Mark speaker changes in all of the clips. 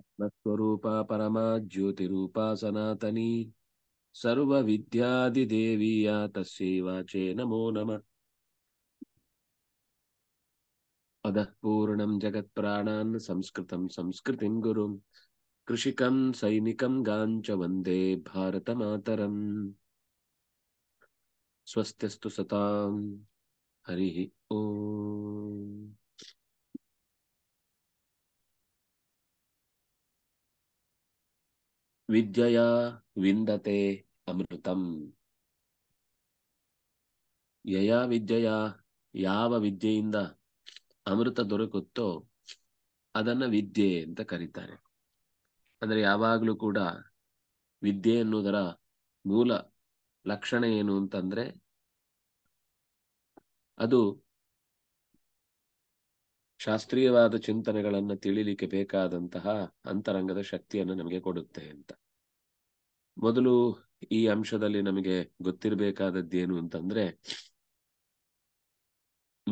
Speaker 1: ఆత్మస్వరూప పరమా జ్యోతిరూపా సనాతని సర్వ విద్యాదిదేవీయా తస్యైవాచే నమో నమ పూర్ణం జగత్ప్రాణాన్ సంస్కృతం సంస్కృతిం గురుం కృషికం సైనికం గాంచ వందే భారతమాతరం స్వస్తిస్తు సతాం హరి ఓ ವಿದ್ಯೆಯ ವಿಂದತೆ ಅಮೃತಂ ಯಯ ವಿದ್ಯೆಯ ಯಾವ ವಿದ್ಯೆಯಿಂದ ಅಮೃತ ದೊರಕುತ್ತೋ ಅದನ್ನ ವಿದ್ಯೆ ಅಂತ ಕರೀತಾರೆ ಅಂದ್ರೆ ಯಾವಾಗಲೂ ಕೂಡ ವಿದ್ಯೆ ಎನ್ನುವುದರ ಮೂಲ ಲಕ್ಷಣ ಏನು ಅಂತಂದ್ರೆ ಅದು ಶಾಸ್ತ್ರೀಯವಾದ ಚಿಂತನೆಗಳನ್ನ ತಿಳಿಲಿಕ್ಕೆ ಬೇಕಾದಂತಹ ಅಂತರಂಗದ ಶಕ್ತಿಯನ್ನು ನಮಗೆ ಕೊಡುತ್ತೆ ಅಂತ ಮೊದಲು ಈ ಅಂಶದಲ್ಲಿ ನಮಗೆ ಗೊತ್ತಿರಬೇಕಾದದ್ದೇನು ಅಂತಂದ್ರೆ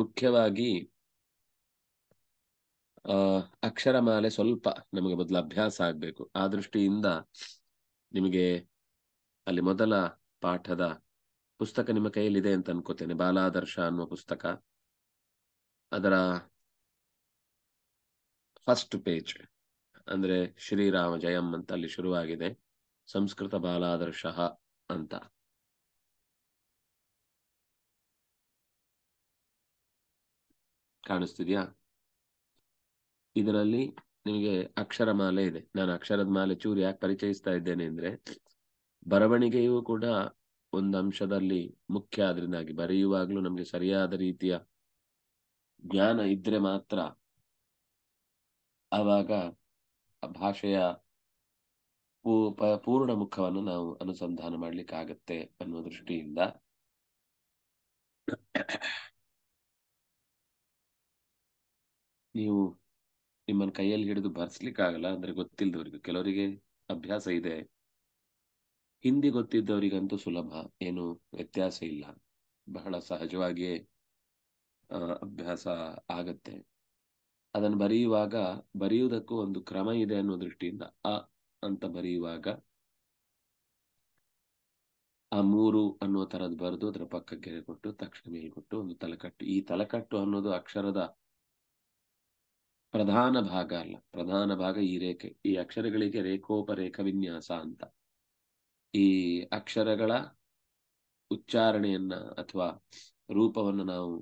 Speaker 1: ಮುಖ್ಯವಾಗಿ ಆ ಅಕ್ಷರಮಾಲೆ ಸ್ವಲ್ಪ ನಮಗೆ ಮೊದಲು ಅಭ್ಯಾಸ ಆಗ್ಬೇಕು ಆ ದೃಷ್ಟಿಯಿಂದ ನಿಮಗೆ ಅಲ್ಲಿ ಮೊದಲ ಪಾಠದ ಪುಸ್ತಕ ನಿಮ್ಮ ಕೈಯಲ್ಲಿದೆ ಅಂತ ಅನ್ಕೋತೇನೆ ಬಾಲಾದರ್ಶ ಅನ್ನುವ ಪುಸ್ತಕ ಅದರ ಫಸ್ಟ್ ಪೇಜ್ ಅಂದ್ರೆ ಶ್ರೀರಾಮ ಜಯಂ ಅಂತ ಅಲ್ಲಿ ಶುರುವಾಗಿದೆ ಸಂಸ್ಕೃತ ಬಾಲಾದರ್ಶ ಅಂತ ಕಾಣಿಸ್ತಿದ್ಯಾ ಇದರಲ್ಲಿ ನಿಮಗೆ ಅಕ್ಷರ ಮಾಲೆ ಇದೆ ನಾನು ಅಕ್ಷರದ ಮಾಲೆ ಚೂರು ಯಾಕೆ ಪರಿಚಯಿಸ್ತಾ ಇದ್ದೇನೆ ಅಂದ್ರೆ ಬರವಣಿಗೆಯೂ ಕೂಡ ಒಂದು ಅಂಶದಲ್ಲಿ ಮುಖ್ಯ ಅದರಿಂದಾಗಿ ಬರೆಯುವಾಗಲೂ ನಮಗೆ ಸರಿಯಾದ ರೀತಿಯ ಜ್ಞಾನ ಇದ್ರೆ ಮಾತ್ರ ಆವಾಗ ಭಾಷೆಯ ಪೂರ್ಣ ಮುಖವನ್ನು ನಾವು ಅನುಸಂಧಾನ ಮಾಡ್ಲಿಕ್ಕೆ ಆಗತ್ತೆ ಅನ್ನೋ ದೃಷ್ಟಿಯಿಂದ ನೀವು ನಿಮ್ಮನ್ನ ಕೈಯಲ್ಲಿ ಹಿಡಿದು ಆಗಲ್ಲ ಅಂದ್ರೆ ಗೊತ್ತಿಲ್ಲದವ್ರಿಗೆ ಕೆಲವರಿಗೆ ಅಭ್ಯಾಸ ಇದೆ ಹಿಂದಿ ಗೊತ್ತಿದ್ದವರಿಗಂತೂ ಸುಲಭ ಏನು ವ್ಯತ್ಯಾಸ ಇಲ್ಲ ಬಹಳ ಸಹಜವಾಗಿಯೇ ಅಭ್ಯಾಸ ಆಗತ್ತೆ ಅದನ್ನು ಬರೆಯುವಾಗ ಬರೆಯುವುದಕ್ಕೂ ಒಂದು ಕ್ರಮ ಇದೆ ಅನ್ನೋ ದೃಷ್ಟಿಯಿಂದ ಆ ಅಂತ ಬರೆಯುವಾಗ ಆ ಮೂರು ಅನ್ನೋ ತರದ್ ಬರೆದು ಅದರ ಪಕ್ಕ ಗೆರೆ ಕೊಟ್ಟು ತಕ್ಷಣ ಮೇಲ್ಕೊಟ್ಟು ಒಂದು ತಲೆಕಟ್ಟು ಈ ತಲೆಕಟ್ಟು ಅನ್ನೋದು ಅಕ್ಷರದ ಪ್ರಧಾನ ಭಾಗ ಅಲ್ಲ ಪ್ರಧಾನ ಭಾಗ ಈ ರೇಖೆ ಈ ಅಕ್ಷರಗಳಿಗೆ ರೇಖೋಪರೇಖ ವಿನ್ಯಾಸ ಅಂತ ಈ ಅಕ್ಷರಗಳ ಉಚ್ಚಾರಣೆಯನ್ನ ಅಥವಾ ರೂಪವನ್ನು ನಾವು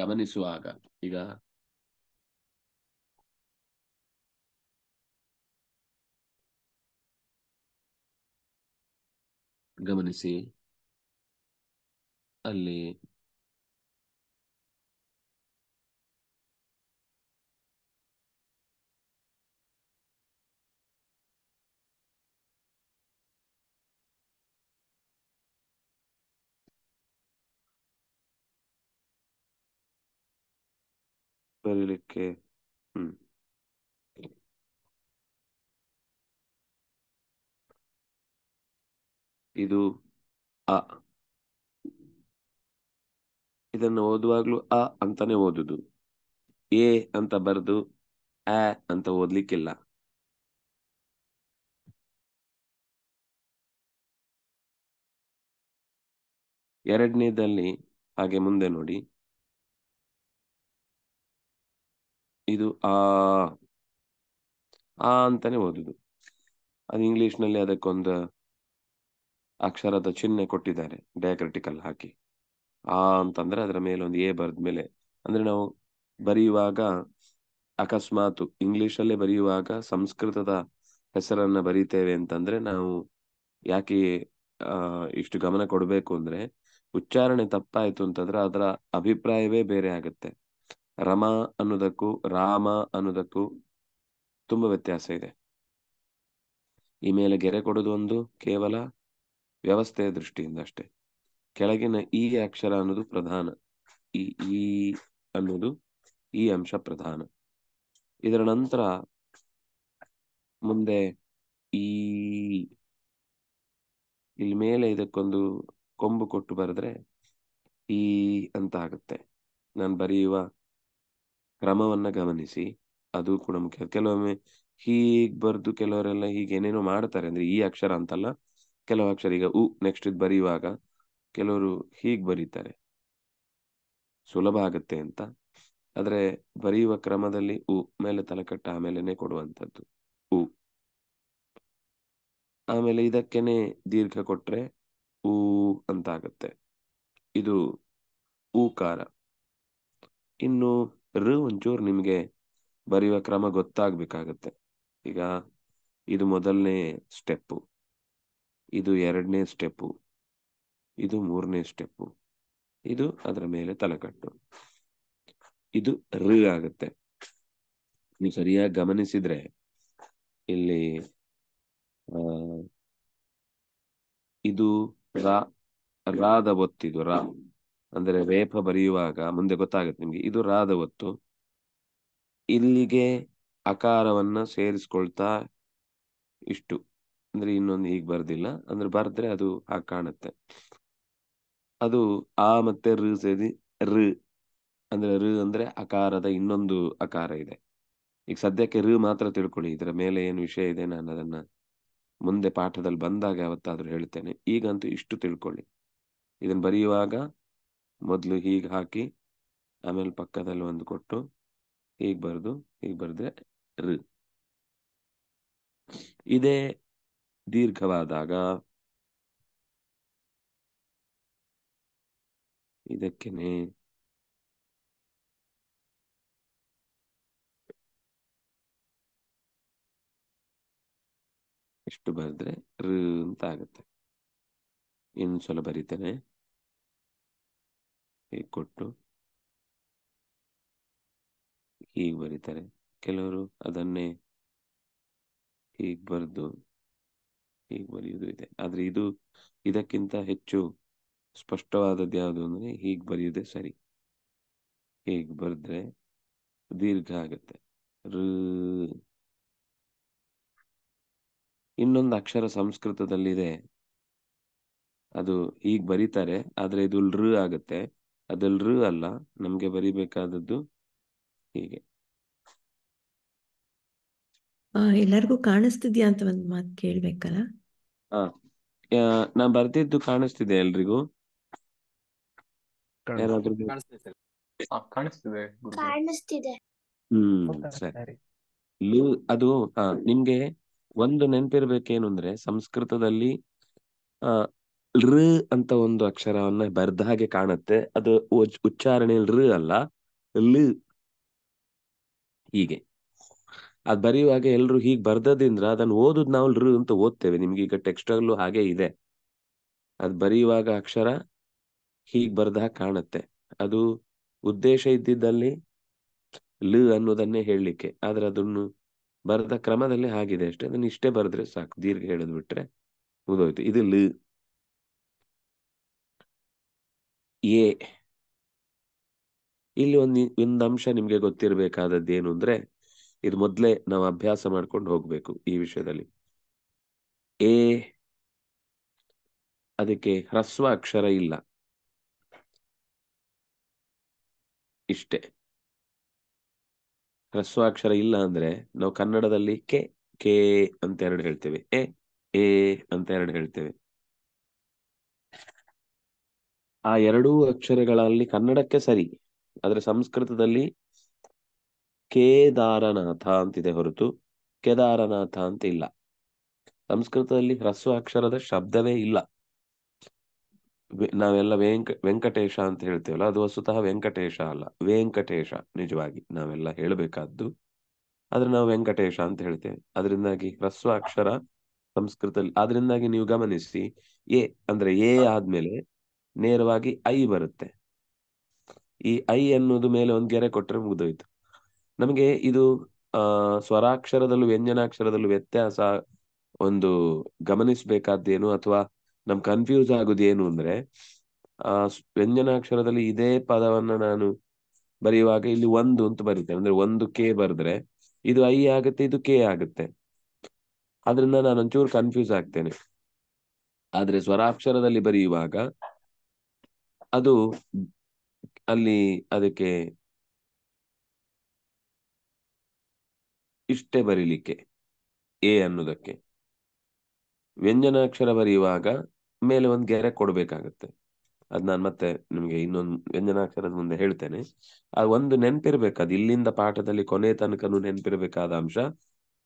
Speaker 1: ಗಮನಿಸುವಾಗ ಈಗ ಗಮನಿಸಿ ಅಲ್ಲಿ ಬರೀಲಿಕ್ಕೆ ಇದು ಅ ಇದನ್ನು ಓದುವಾಗ್ಲೂ ಅ ಅಂತಾನೆ ಓದುದು ಎ ಅಂತ ಬರೆದು ಆ ಅಂತ ಓದ್ಲಿಕ್ಕಿಲ್ಲ ಎರಡನೇದಲ್ಲಿ ಹಾಗೆ ಮುಂದೆ ನೋಡಿ ಇದು ಆ ಆ ಅಂತಾನೆ ಓದುದು ಅದು ಇಂಗ್ಲಿಷ್ನಲ್ಲಿ ಅದಕ್ಕೊಂದು ಅಕ್ಷರದ ಚಿಹ್ನೆ ಕೊಟ್ಟಿದ್ದಾರೆ ಡಯಾಕ್ರಿಟಿಕಲ್ ಹಾಕಿ ಆ ಅಂತಂದ್ರೆ ಅದರ ಮೇಲೆ ಒಂದು ಎ ಬರೆದ ಮೇಲೆ ಅಂದ್ರೆ ನಾವು ಬರೆಯುವಾಗ ಅಕಸ್ಮಾತ್ ಇಂಗ್ಲಿಷ್ ಅಲ್ಲೇ ಬರೆಯುವಾಗ ಸಂಸ್ಕೃತದ ಹೆಸರನ್ನ ಬರೀತೇವೆ ಅಂತಂದ್ರೆ ನಾವು ಯಾಕೆ ಇಷ್ಟು ಗಮನ ಕೊಡಬೇಕು ಅಂದ್ರೆ ಉಚ್ಚಾರಣೆ ತಪ್ಪಾಯ್ತು ಅಂತಂದ್ರೆ ಅದರ ಅಭಿಪ್ರಾಯವೇ ಬೇರೆ ಆಗುತ್ತೆ ರಮ ಅನ್ನೋದಕ್ಕೂ ರಾಮ ಅನ್ನೋದಕ್ಕೂ ತುಂಬಾ ವ್ಯತ್ಯಾಸ ಇದೆ ಈ ಮೇಲೆ ಗೆರೆ ಕೊಡೋದು ಒಂದು ಕೇವಲ ವ್ಯವಸ್ಥೆಯ ದೃಷ್ಟಿಯಿಂದ ಅಷ್ಟೇ ಕೆಳಗಿನ ಈ ಅಕ್ಷರ ಅನ್ನೋದು ಪ್ರಧಾನ ಈ ಈ ಅನ್ನೋದು ಈ ಅಂಶ ಪ್ರಧಾನ ಇದರ ನಂತರ ಮುಂದೆ ಈ ಇಲ್ಲಿ ಮೇಲೆ ಇದಕ್ಕೊಂದು ಕೊಂಬು ಕೊಟ್ಟು ಬರೆದ್ರೆ ಈ ಅಂತ ಆಗುತ್ತೆ ನಾನು ಬರೆಯುವ ಕ್ರಮವನ್ನ ಗಮನಿಸಿ ಅದು ಕೂಡ ಮುಖ್ಯ ಕೆಲವೊಮ್ಮೆ ಹೀಗ್ ಬರೆದು ಕೆಲವರೆಲ್ಲ ಏನೇನೋ ಮಾಡ್ತಾರೆ ಅಂದ್ರೆ ಈ ಅಕ್ಷರ ಅಂತಲ್ಲ ಕೆಲವು ಅಕ್ಷರ ಈಗ ಉ ನೆಕ್ಸ್ಟ್ ಇದು ಬರೆಯುವಾಗ ಕೆಲವರು ಹೀಗೆ ಬರೀತಾರೆ ಸುಲಭ ಆಗುತ್ತೆ ಅಂತ ಆದರೆ ಬರೆಯುವ ಕ್ರಮದಲ್ಲಿ ಉ ಮೇಲೆ ತಲೆಕಟ್ಟ ಆಮೇಲೆನೆ ಕೊಡುವಂಥದ್ದು ಉ ಆಮೇಲೆ ಇದಕ್ಕೇನೆ ದೀರ್ಘ ಕೊಟ್ರೆ ಊ ಅಂತ ಆಗುತ್ತೆ ಇದು ಊಕಾರ ಇನ್ನು ರ ಒಂಚೂರು ನಿಮಗೆ ಬರೆಯುವ ಕ್ರಮ ಗೊತ್ತಾಗ್ಬೇಕಾಗತ್ತೆ ಈಗ ಇದು ಮೊದಲನೇ ಸ್ಟೆಪ್ಪು ಇದು ಎರಡನೇ ಸ್ಟೆಪ್ಪು ಇದು ಮೂರನೇ ಸ್ಟೆಪ್ಪು ಇದು ಅದರ ಮೇಲೆ ತಲೆಕಟ್ಟು ಇದು ಋ ಆಗುತ್ತೆ ನೀವು ಸರಿಯಾಗಿ ಗಮನಿಸಿದ್ರೆ ಇಲ್ಲಿ ಇದು ರಾ ರಾದ ಇದು ರಾ ಅಂದ್ರೆ ರೇಪ ಬರೆಯುವಾಗ ಮುಂದೆ ಗೊತ್ತಾಗುತ್ತೆ ನಿಮ್ಗೆ ಇದು ರಾದ ಒತ್ತು ಇಲ್ಲಿಗೆ ಅಕಾರವನ್ನ ಸೇರಿಸ್ಕೊಳ್ತಾ ಇಷ್ಟು ಅಂದ್ರೆ ಇನ್ನೊಂದು ಹೀಗೆ ಬರ್ದಿಲ್ಲ ಅಂದ್ರೆ ಬರ್ದ್ರೆ ಅದು ಆ ಕಾಣುತ್ತೆ ಅದು ಆ ಮತ್ತೆ ಋ ಸೇರಿ ಋ ಅಂದ್ರೆ ಋ ಅಂದ್ರೆ ಅಕಾರದ ಇನ್ನೊಂದು ಅಕಾರ ಇದೆ ಈಗ ಸದ್ಯಕ್ಕೆ ಋ ಮಾತ್ರ ತಿಳ್ಕೊಳ್ಳಿ ಇದರ ಮೇಲೆ ಏನು ವಿಷಯ ಇದೆ ನಾನು ಅದನ್ನ ಮುಂದೆ ಪಾಠದಲ್ಲಿ ಬಂದಾಗ ಯಾವತ್ತಾದ್ರೂ ಹೇಳ್ತೇನೆ ಈಗಂತೂ ಇಷ್ಟು ತಿಳ್ಕೊಳ್ಳಿ ಇದನ್ನ ಬರೆಯುವಾಗ ಮೊದಲು ಹೀಗೆ ಹಾಕಿ ಆಮೇಲೆ ಪಕ್ಕದಲ್ಲಿ ಒಂದು ಕೊಟ್ಟು ಹೀಗೆ ಬರೆದು ಹೀಗೆ ಬರೆದ್ರೆ ಋ ಇದೇ ದೀರ್ಘವಾದಾಗ ಇದಕ್ಕೆನೆ ಇಷ್ಟು ಬರೆದ್ರೆ ಋ ಅಂತ ಆಗುತ್ತೆ ಸ್ವಲ್ಪ ಬರೀತೇನೆ ಹೀಗೆ ಕೊಟ್ಟು ಹೀಗೆ ಬರೀತಾರೆ ಕೆಲವರು ಅದನ್ನೇ ಹೀಗೆ ಬರೆದು ಹೀಗೆ ಬರೆಯುವುದು ಇದೆ ಆದ್ರೆ ಇದು ಇದಕ್ಕಿಂತ ಹೆಚ್ಚು ಸ್ಪಷ್ಟವಾದದ್ದು ಯಾವುದು ಅಂದ್ರೆ ಹೀಗೆ ಬರೆಯುವುದೇ ಸರಿ ಹೀಗೆ ಬರೆದ್ರೆ ದೀರ್ಘ ಆಗತ್ತೆ ಇನ್ನೊಂದು ಅಕ್ಷರ ಸಂಸ್ಕೃತದಲ್ಲಿದೆ ಅದು ಹೀಗೆ ಬರೀತಾರೆ ಆದ್ರೆ ಇದು ಋ ಆಗತ್ತೆ ಅದಲ್ ಋ ಅಲ್ಲ ನಮ್ಗೆ ಬರಿಬೇಕಾದದ್ದು ಹೀಗೆ
Speaker 2: ಎಲ್ಲರಿಗೂ ಕಾಣಿಸ್ತಿದ್ಯಾ ಅಂತ ಒಂದು ಮಾತು ಕೇಳ್ಬೇಕಲ್ಲ
Speaker 1: ಹಾ ನಾ ಬರ್ದಿದ್ದು ಕಾಣಿಸ್ತಿದೆ ಎಲ್ರಿಗೂ ಕಾಣಿಸ್ತಿದೆ
Speaker 2: ಕಾಣಿಸ್ತಿದೆ
Speaker 1: ಹ್ಮ್ ಸರಿ ಅದು ಹಾ ನಿಮ್ಗೆ ಒಂದು ನೆನ್ಪಿರ್ಬೇಕೇನು ಅಂದ್ರೆ ಸಂಸ್ಕೃತದಲ್ಲಿ ಆ ಋ ಅಂತ ಒಂದು ಅಕ್ಷರವನ್ನ ಬರ್ದ ಹಾಗೆ ಕಾಣುತ್ತೆ ಅದು ಉಚ್ಚಾರಣೆ ಋ ಅಲ್ಲ ಲ್ ಹೀಗೆ ಅದ್ ಬರೆಯುವಾಗ ಎಲ್ರು ಹೀಗ್ ಬರ್ದದ್ರಿಂದ ಅದನ್ನ ಓದುದ್ ನಾವು ಅಂತ ಓದ್ತೇವೆ ನಿಮ್ಗೆ ಈಗ ಟೆಕ್ಸ್ಟ್ ಅಲ್ಲೂ ಹಾಗೆ ಇದೆ ಅದ್ ಬರೆಯುವಾಗ ಅಕ್ಷರ ಹೀಗ್ ಬರ್ದ ಕಾಣುತ್ತೆ ಅದು ಉದ್ದೇಶ ಇದ್ದಿದ್ದಲ್ಲಿ ಲ ಅನ್ನೋದನ್ನೇ ಹೇಳಲಿಕ್ಕೆ ಆದ್ರೆ ಅದನ್ನು ಬರೆದ ಕ್ರಮದಲ್ಲಿ ಹಾಗಿದೆ ಅಷ್ಟೇ ಅದನ್ನ ಇಷ್ಟೇ ಬರೆದ್ರೆ ಸಾಕು ದೀರ್ಘ ಹೇಳದ್ ಬಿಟ್ರೆ ಮುಗೋಯ್ತು ಇದು ಲ ಎ ಇಲ್ಲಿ ಒಂದು ಒಂದ್ ಅಂಶ ನಿಮ್ಗೆ ಗೊತ್ತಿರಬೇಕಾದದ್ದು ಏನು ಅಂದ್ರೆ ಇದು ಮೊದಲೇ ನಾವು ಅಭ್ಯಾಸ ಮಾಡ್ಕೊಂಡು ಹೋಗಬೇಕು ಈ ವಿಷಯದಲ್ಲಿ ಎ ಅದಕ್ಕೆ ಹ್ರಸ್ವ ಅಕ್ಷರ ಇಲ್ಲ ಇಷ್ಟೇ ಹ್ರಸ್ವ ಅಕ್ಷರ ಇಲ್ಲ ಅಂದ್ರೆ ನಾವು ಕನ್ನಡದಲ್ಲಿ ಕೆ ಕೆ ಅಂತ ಎರಡು ಹೇಳ್ತೇವೆ ಎ ಎ ಅಂತ ಎರಡು ಹೇಳ್ತೇವೆ ಆ ಎರಡೂ ಅಕ್ಷರಗಳಲ್ಲಿ ಕನ್ನಡಕ್ಕೆ ಸರಿ ಆದ್ರೆ ಸಂಸ್ಕೃತದಲ್ಲಿ ಕೇದಾರನಾಥ ಅಂತಿದೆ ಹೊರತು ಕೇದಾರನಾಥ ಅಂತ ಇಲ್ಲ ಸಂಸ್ಕೃತದಲ್ಲಿ ಹ್ರಸ್ವ ಅಕ್ಷರದ ಶಬ್ದವೇ ಇಲ್ಲ ನಾವೆಲ್ಲ ವೆಂಕ ವೆಂಕಟೇಶ ಅಂತ ಹೇಳ್ತೇವಲ್ಲ ಅದು ವಸ್ತುತಃ ವೆಂಕಟೇಶ ಅಲ್ಲ ವೆಂಕಟೇಶ ನಿಜವಾಗಿ ನಾವೆಲ್ಲ ಹೇಳಬೇಕಾದ್ದು ಆದ್ರೆ ನಾವು ವೆಂಕಟೇಶ ಅಂತ ಹೇಳ್ತೇವೆ ಅದರಿಂದಾಗಿ ಹ್ರಸ್ವ ಅಕ್ಷರ ಸಂಸ್ಕೃತದಲ್ಲಿ ಅದರಿಂದಾಗಿ ನೀವು ಗಮನಿಸಿ ಎ ಅಂದ್ರೆ ಎ ಆದ್ಮೇಲೆ ನೇರವಾಗಿ ಐ ಬರುತ್ತೆ ಈ ಐ ಅನ್ನೋದು ಮೇಲೆ ಒಂದ್ ಗೆರೆ ಕೊಟ್ರೆ ಮುಗಿದೋಯ್ತು ನಮಗೆ ಇದು ಆ ಸ್ವರಾಕ್ಷರದಲ್ಲೂ ವ್ಯಂಜನಾಕ್ಷರದಲ್ಲೂ ವ್ಯತ್ಯಾಸ ಒಂದು ಗಮನಿಸ್ಬೇಕಾದ್ದೇನು ಅಥವಾ ನಮ್ ಕನ್ಫ್ಯೂಸ್ ಆಗುದೇನು ಅಂದ್ರೆ ಆ ವ್ಯಂಜನಾಕ್ಷರದಲ್ಲಿ ಇದೇ ಪದವನ್ನ ನಾನು ಬರೆಯುವಾಗ ಇಲ್ಲಿ ಒಂದು ಅಂತ ಬರೀತೇನೆ ಅಂದ್ರೆ ಒಂದು ಕೆ ಬರೆದ್ರೆ ಇದು ಐ ಆಗುತ್ತೆ ಇದು ಕೆ ಆಗುತ್ತೆ ಅದರಿಂದ ನಾನು ಒಂಚೂರು ಕನ್ಫ್ಯೂಸ್ ಆಗ್ತೇನೆ ಆದ್ರೆ ಸ್ವರಾಕ್ಷರದಲ್ಲಿ ಬರೆಯುವಾಗ ಅದು ಅಲ್ಲಿ ಅದಕ್ಕೆ ಇಷ್ಟೇ ಬರೀಲಿಕ್ಕೆ ಎ ಅನ್ನೋದಕ್ಕೆ ವ್ಯಂಜನಾಕ್ಷರ ಬರೆಯುವಾಗ ಮೇಲೆ ಒಂದು ಗೆರೆ ಕೊಡಬೇಕಾಗತ್ತೆ ಅದ್ ನಾನು ಮತ್ತೆ ನಿಮಗೆ ಇನ್ನೊಂದು ವ್ಯಂಜನಾಕ್ಷರದ ಮುಂದೆ ಹೇಳ್ತೇನೆ ಅದು ಒಂದು ನೆನ್ಪಿರ್ಬೇಕು ಇಲ್ಲಿಂದ ಪಾಠದಲ್ಲಿ ಕೊನೆ ತನಕನೂ ನೆನ್ಪಿರ್ಬೇಕಾದ ಅಂಶ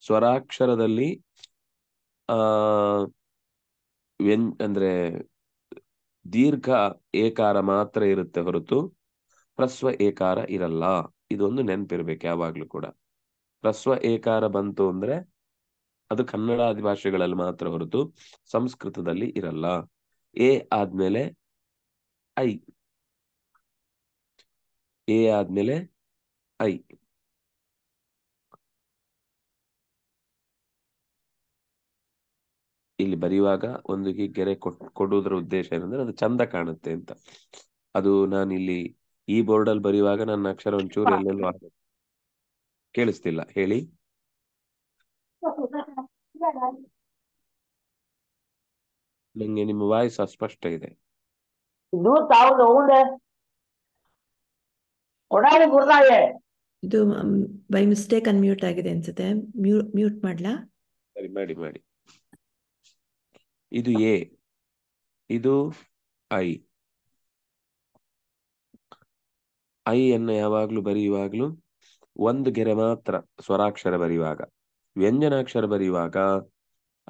Speaker 1: ಸ್ವರಾಕ್ಷರದಲ್ಲಿ ಆ ವ್ಯಂ ಅಂದ್ರೆ ದೀರ್ಘ ಏಕಾರ ಮಾತ್ರ ಇರುತ್ತೆ ಹೊರತು ಪ್ರಸ್ವ ಏಕಾರ ಇರಲ್ಲ ಇದೊಂದು ನೆನ್ಪಿರ್ಬೇಕು ಯಾವಾಗ್ಲೂ ಕೂಡ ಹ್ರಸ್ವ ಏಕಾರ ಬಂತು ಅಂದ್ರೆ ಅದು ಕನ್ನಡಾದಿ ಭಾಷೆಗಳಲ್ಲಿ ಮಾತ್ರ ಹೊರತು ಸಂಸ್ಕೃತದಲ್ಲಿ ಇರಲ್ಲ ಎ ಆದ್ಮೇಲೆ ಐ ಎ ಆದ್ಮೇಲೆ ಐ ಇಲ್ಲಿ ಬರೆಯುವಾಗ ಒಂದು ಗೆರೆ ಕೊಡುವುದರ ಉದ್ದೇಶ ಏನಂದ್ರೆ ಅದು ಚಂದ ಕಾಣುತ್ತೆ ಅಂತ ಅದು ನಾನು ಇಲ್ಲಿ ಈ ಬೋರ್ಡ್ ಅಲ್ಲಿ ಬರೆಯುವಾಗ ನನ್ನ ಅಕ್ಷರ ಒಂಚೂರು ಎಲ್ಲೆಲ್ಲೂ ಕೇಳಿಸ್ತಿಲ್ಲ ಹೇಳಿ ನಂಗೆ ನಿಮ್ಮ ವಾಯ್ಸ್ ಅಸ್ಪಷ್ಟ ಇದೆ
Speaker 2: ಇದು ಬೈ ಮಿಸ್ಟೇಕ್ ಅನ್ಮ್ಯೂಟ್ ಆಗಿದೆ ಅನ್ಸುತ್ತೆ ಮ್ಯೂಟ್ ಮಾಡ್ಲಾ
Speaker 1: ಮಾಡಿ ಮಾಡಿ ಇದು ಎ ಇದು ಐ ಐ ಅನ್ನು ಯಾವಾಗ್ಲೂ ಬರೆಯುವಾಗ್ಲೂ ಒಂದು ಗೆರೆ ಮಾತ್ರ ಸ್ವರಾಕ್ಷರ ಬರೆಯುವಾಗ ವ್ಯಂಜನಾಕ್ಷರ ಬರೆಯುವಾಗ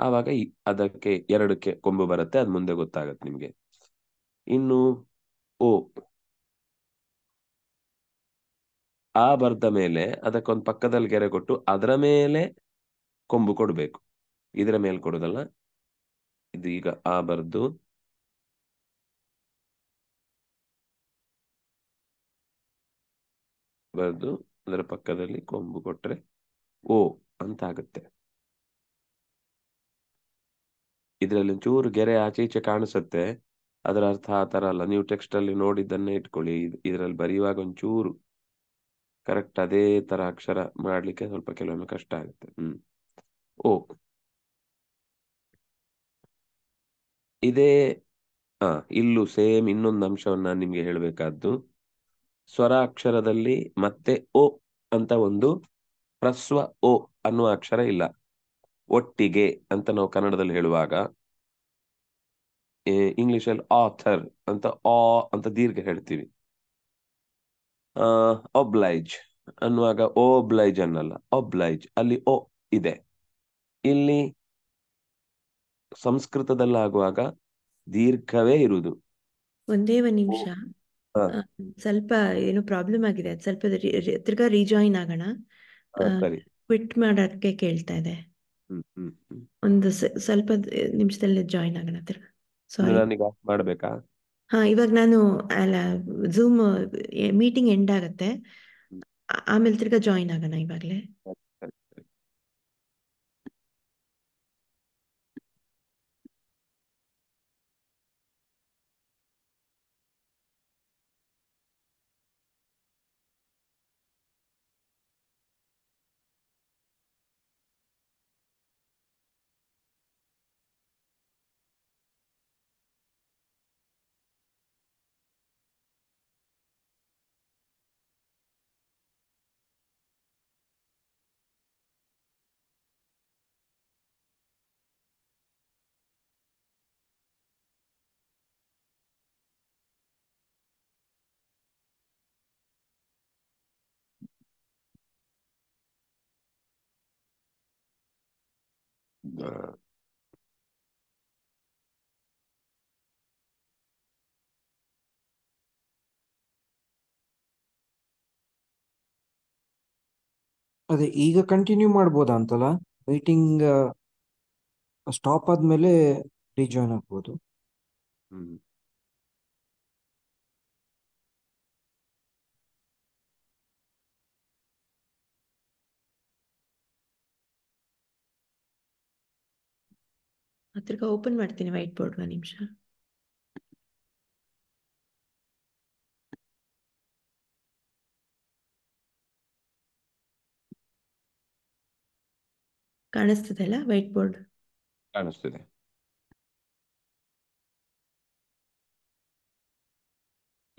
Speaker 1: ಆವಾಗ ಅದಕ್ಕೆ ಎರಡಕ್ಕೆ ಕೊಂಬು ಬರುತ್ತೆ ಅದ್ ಮುಂದೆ ಗೊತ್ತಾಗತ್ತೆ ನಿಮ್ಗೆ ಇನ್ನು ಓ ಆ ಬರ್ದ ಮೇಲೆ ಅದಕ್ಕೊಂದು ಪಕ್ಕದಲ್ಲಿ ಗೆರೆ ಕೊಟ್ಟು ಅದರ ಮೇಲೆ ಕೊಂಬು ಕೊಡಬೇಕು ಇದರ ಮೇಲೆ ಕೊಡೋದಲ್ಲ ಇದು ಈಗ ಆ ಬರ್ದು ಬರ್ದು ಅದರ ಪಕ್ಕದಲ್ಲಿ ಕೊಂಬು ಕೊಟ್ಟರೆ ಓ ಅಂತ ಆಗುತ್ತೆ ಇದರಲ್ಲಿ ಚೂರು ಗೆರೆ ಆಚೆ ಈಚೆ ಕಾಣಿಸುತ್ತೆ ಅದರ ಅರ್ಥ ಆ ತರ ಅಲ್ಲ ನೀವು ಟೆಕ್ಸ್ಟ್ ಅಲ್ಲಿ ನೋಡಿದ್ದನ್ನೇ ಇಟ್ಕೊಳ್ಳಿ ಇದರಲ್ಲಿ ಬರೆಯುವಾಗ ಒಂಚೂರು ಕರೆಕ್ಟ್ ಅದೇ ತರ ಅಕ್ಷರ ಮಾಡಲಿಕ್ಕೆ ಸ್ವಲ್ಪ ಕೆಲವೊಮ್ಮೆ ಕಷ್ಟ ಆಗುತ್ತೆ ಹ್ಮ್ ಓ ಇದೇ ಆ ಇಲ್ಲೂ ಸೇಮ್ ಇನ್ನೊಂದು ಅಂಶವನ್ನು ನಿಮ್ಗೆ ನಿಮಗೆ ಹೇಳಬೇಕಾದ್ದು ಸ್ವರ ಅಕ್ಷರದಲ್ಲಿ ಮತ್ತೆ ಓ ಅಂತ ಒಂದು ಪ್ರಸ್ವ ಓ ಅನ್ನುವ ಅಕ್ಷರ ಇಲ್ಲ ಒಟ್ಟಿಗೆ ಅಂತ ನಾವು ಕನ್ನಡದಲ್ಲಿ ಹೇಳುವಾಗ ಇಂಗ್ಲಿಷ್ ಅಲ್ಲಿ ಆಥರ್ ಅಂತ ಆ ಅಂತ ದೀರ್ಘ ಹೇಳ್ತೀವಿ ಒಬ್ಲೈಜ್ ಅನ್ನುವಾಗ ಓಬ್ಲೈಜ್ ಅನ್ನಲ್ಲ ಒಬ್ಲೈಜ್ ಅಲ್ಲಿ ಓ ಇದೆ ಇಲ್ಲಿ ಸಂಸ್ಕೃತದಲ್ಲಾಗುವಾಗ ದೀರ್ಘವೇ ಇರುವುದು
Speaker 2: ಒಂದೇ ಒಂದು ನಿಮಿಷ ಸ್ವಲ್ಪ ಏನು ಪ್ರಾಬ್ಲಮ್ ಆಗಿದೆ ಅದು ಸ್ವಲ್ಪ ತಿರ್ಗಾ ರೀಜಾಯಿನ್ ಆಗೋಣ ಸರಿ ಕ್ವಿಟ್ ಮಾಡೋಕ್ಕೆ ಕೇಳ್ತಾ ಇದೆ ಒಂದು ಸ್ವಲ್ಪ ನಿಮಿಷದಲ್ಲಿ ಜಾಯಿನ್ ಆಗೋಣ ತಿರ್ಗಾ ಸಾರಿ ಹಾ ಇವಾಗ ನಾನು ಅಲ್ಲ ಝೂಮ್ ಮೀಟಿಂಗ್ ಎಂಡ್ ಆಗತ್ತೆ ಆಮೇಲೆ ತಿರ್ಗಾ ಜಾಯಿನ್ ಆಗೋಣ ಇವಾಗಲೇ ಅದೇ ಈಗ ಕಂಟಿನ್ಯೂ ಮಾಡ್ಬೋದಾ ಅಂತಲ್ಲ ಮೀಟಿಂಗ್ ಸ್ಟಾಪ್ ಆದ್ಮೇಲೆ ರಿಜಾಯ್ನ್ ಆಗ್ಬೋದು ತಿರ್ಗ ಓಪನ್ ಮಾಡ್ತೀನಿ ವೈಟ್ ಬೋರ್ಡ್ ಒಂದು ನಿಮಿಷ ಕಾಣಿಸ್ತದೆ ಅಲ್ಲ ವೈಟ್ ಬೋರ್ಡ್
Speaker 1: ಕಾಣಿಸ್ತಿದೆ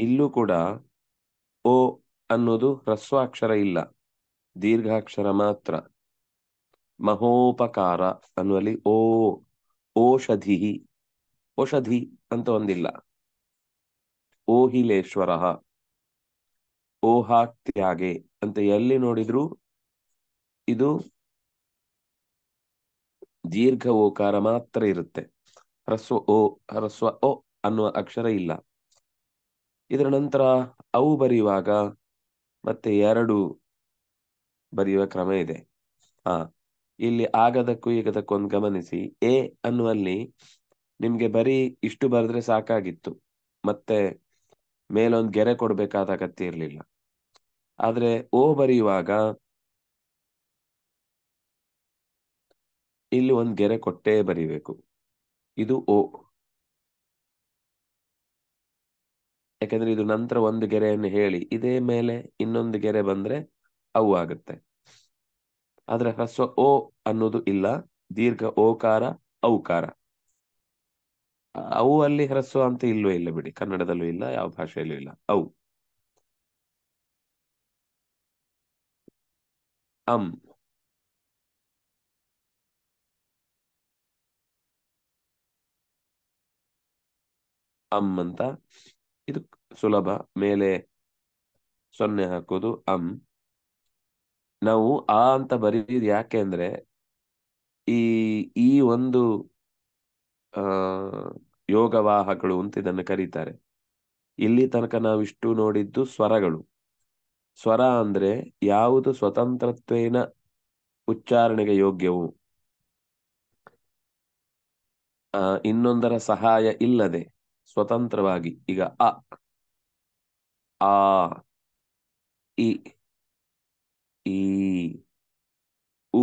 Speaker 1: ಇಲ್ಲೂ ಕೂಡ ಓ ಅನ್ನೋದು ಅಕ್ಷರ ಇಲ್ಲ ದೀರ್ಘಾಕ್ಷರ ಮಾತ್ರ ಮಹೋಪಕಾರ ಅನ್ನುವಲ್ಲಿ ಓ ಓಷಧಿ ಓಷಧಿ ಅಂತ ಒಂದಿಲ್ಲ ಓಹಿಲೇಶ್ವರ ಓಹಾ ತ್ಯಾಗೆ ಅಂತ ಎಲ್ಲಿ ನೋಡಿದ್ರು ಇದು ದೀರ್ಘ ಓಕಾರ ಮಾತ್ರ ಇರುತ್ತೆ ಹ್ರಸ್ವ ಓ ಹ್ರಸ್ವ ಓ ಅನ್ನುವ ಅಕ್ಷರ ಇಲ್ಲ ಇದರ ನಂತರ ಅವು ಬರೆಯುವಾಗ ಮತ್ತೆ ಎರಡು ಬರೆಯುವ ಕ್ರಮ ಇದೆ ಆ ಇಲ್ಲಿ ಆಗದಕ್ಕೂ ಈಗದಕ್ಕೂ ಒಂದು ಗಮನಿಸಿ ಎ ಅನ್ನುವಲ್ಲಿ ನಿಮ್ಗೆ ಬರೀ ಇಷ್ಟು ಬರೆದ್ರೆ ಸಾಕಾಗಿತ್ತು ಮತ್ತೆ ಮೇಲೊಂದು ಗೆರೆ ಕೊಡ್ಬೇಕಾದ ಅಗತ್ಯ ಇರಲಿಲ್ಲ ಆದ್ರೆ ಓ ಬರೆಯುವಾಗ ಇಲ್ಲಿ ಒಂದು ಗೆರೆ ಕೊಟ್ಟೇ ಬರಿಬೇಕು ಇದು ಓ ಯಾಕಂದ್ರೆ ಇದು ನಂತರ ಒಂದು ಗೆರೆಯನ್ನು ಹೇಳಿ ಇದೇ ಮೇಲೆ ಇನ್ನೊಂದು ಗೆರೆ ಬಂದ್ರೆ ಅವು ಆಗುತ್ತೆ ಆದ್ರೆ ಹ್ರಸ್ವ ಓ ಅನ್ನೋದು ಇಲ್ಲ ದೀರ್ಘ ಓಕಾರ ಔಕಾರ ಅವು ಅಲ್ಲಿ ಹ್ರಸ್ವ ಅಂತ ಇಲ್ವೇ ಇಲ್ಲ ಬಿಡಿ ಕನ್ನಡದಲ್ಲೂ ಇಲ್ಲ ಯಾವ ಭಾಷೆಯಲ್ಲೂ ಇಲ್ಲ ಅವು ಅಂ ಅಂ ಅಂತ ಇದು ಸುಲಭ ಮೇಲೆ ಸೊನ್ನೆ ಹಾಕೋದು ಅಂ ನಾವು ಆ ಅಂತ ಬರೀದ್ ಯಾಕೆ ಅಂದ್ರೆ ಈ ಈ ಒಂದು ಆ ಯೋಗವಾಹಗಳು ಅಂತ ಇದನ್ನು ಕರೀತಾರೆ ಇಲ್ಲಿ ತನಕ ನಾವಿಷ್ಟು ನೋಡಿದ್ದು ಸ್ವರಗಳು ಸ್ವರ ಅಂದ್ರೆ ಯಾವುದು ಸ್ವತಂತ್ರತ್ವೇನ ಉಚ್ಚಾರಣೆಗೆ ಯೋಗ್ಯವು ಆ ಇನ್ನೊಂದರ ಸಹಾಯ ಇಲ್ಲದೆ ಸ್ವತಂತ್ರವಾಗಿ ಈಗ ಅ ಆ ಇ ಈ ಉ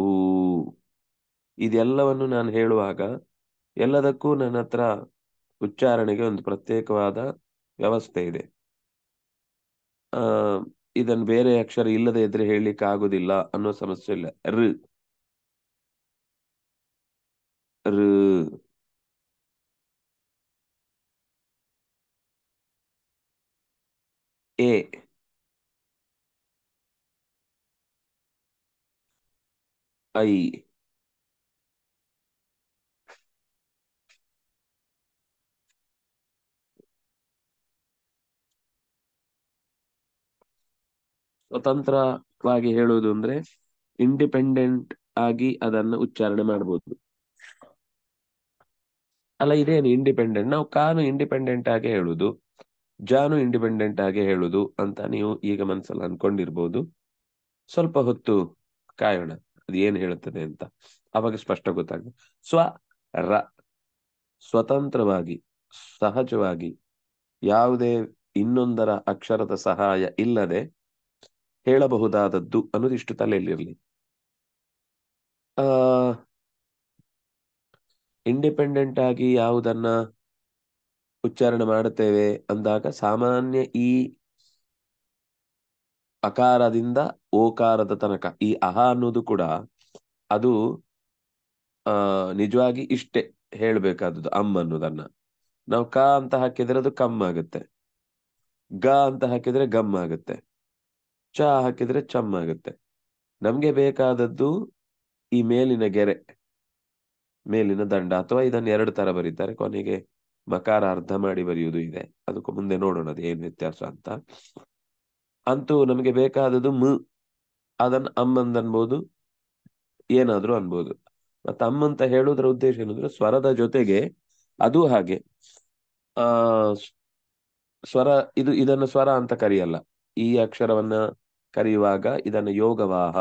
Speaker 1: ಉ ಇದೆಲ್ಲವನ್ನು ನಾನು ಹೇಳುವಾಗ ಎಲ್ಲದಕ್ಕೂ ನನ್ನ ಹತ್ರ ಉಚ್ಚಾರಣೆಗೆ ಒಂದು ಪ್ರತ್ಯೇಕವಾದ ವ್ಯವಸ್ಥೆ ಇದೆ ಇದನ್ನು ಬೇರೆ ಅಕ್ಷರ ಇಲ್ಲದೆ ಇದ್ರೆ ಹೇಳಲಿಕ್ಕೆ ಆಗುದಿಲ್ಲ ಅನ್ನೋ ಸಮಸ್ಯೆ ಇಲ್ಲ ರ ಎ ahí. ಸ್ವತಂತ್ರವಾಗಿ ಹೇಳುವುದು ಅಂದ್ರೆ ಇಂಡಿಪೆಂಡೆಂಟ್ ಆಗಿ ಅದನ್ನು ಉಚ್ಚಾರಣೆ ಮಾಡಬಹುದು ಅಲ್ಲ ಇದೇನು ಇಂಡಿಪೆಂಡೆಂಟ್ ನಾವು ಕಾನು ಇಂಡಿಪೆಂಡೆಂಟ್ ಆಗಿ ಹೇಳುದು ಜಾನು ಇಂಡಿಪೆಂಡೆಂಟ್ ಆಗಿ ಹೇಳುದು ಅಂತ ನೀವು ಈಗ ಮನಸ್ಸಲ್ಲಿ ಅನ್ಕೊಂಡಿರ್ಬೋದು ಸ್ವಲ್ಪ ಹೊತ್ತು ಕಾಯೋಣ ಅದು ಹೇಳುತ್ತದೆ ಅಂತ ಅವಾಗ ಸ್ಪಷ್ಟ ಗೊತ್ತಾಗ್ತದೆ ಸ್ವ ರ ಸ್ವತಂತ್ರವಾಗಿ ಸಹಜವಾಗಿ ಯಾವುದೇ ಇನ್ನೊಂದರ ಅಕ್ಷರದ ಸಹಾಯ ಇಲ್ಲದೆ ಹೇಳಬಹುದಾದದ್ದು ಅನ್ನೋದಿಷ್ಟು ತಲೆಯಲ್ಲಿರಲಿ ಆ ಇಂಡಿಪೆಂಡೆಂಟ್ ಆಗಿ ಯಾವುದನ್ನ ಉಚ್ಚಾರಣೆ ಮಾಡುತ್ತೇವೆ ಅಂದಾಗ ಸಾಮಾನ್ಯ ಈ ಅಕಾರದಿಂದ ಓಕಾರದ ತನಕ ಈ ಅಹ ಅನ್ನೋದು ಕೂಡ ಅದು ಆ ನಿಜವಾಗಿ ಇಷ್ಟೇ ಹೇಳ್ಬೇಕಾದದ್ದು ಅಮ್ಮ ಅನ್ನೋದನ್ನ ನಾವು ಕ ಅಂತ ಹಾಕಿದ್ರೆ ಅದು ಕಮ್ ಆಗುತ್ತೆ ಗ ಅಂತ ಹಾಕಿದ್ರೆ ಗಮ್ ಆಗುತ್ತೆ ಚ ಹಾಕಿದ್ರೆ ಚಮ್ ಆಗುತ್ತೆ ನಮ್ಗೆ ಬೇಕಾದದ್ದು ಈ ಮೇಲಿನ ಗೆರೆ ಮೇಲಿನ ದಂಡ ಅಥವಾ ಇದನ್ನ ಎರಡು ತರ ಬರೀತಾರೆ ಕೊನೆಗೆ ಮಕಾರ ಅರ್ಧ ಮಾಡಿ ಬರೆಯುವುದು ಇದೆ ಅದಕ್ಕೂ ಮುಂದೆ ನೋಡೋಣ ಅದು ಏನ್ ವ್ಯತ್ಯಾಸ ಅಂತ ಅಂತೂ ನಮಗೆ ಬೇಕಾದದ್ದು ಮ ಅದನ್ನ ಅಮ್ಮಂದನ್ಬೋದು ಅನ್ಬೋದು ಏನಾದ್ರೂ ಅನ್ಬೋದು ಮತ್ತೆ ಅಮ್ಮ ಅಂತ ಹೇಳೋದ್ರ ಉದ್ದೇಶ ಏನಂದ್ರೆ ಸ್ವರದ ಜೊತೆಗೆ ಅದು ಹಾಗೆ ಆ ಸ್ವರ ಇದು ಇದನ್ನು ಸ್ವರ ಅಂತ ಕರೆಯಲ್ಲ ಈ ಅಕ್ಷರವನ್ನ ಕರೆಯುವಾಗ ಇದನ್ನು ಯೋಗವಾಹ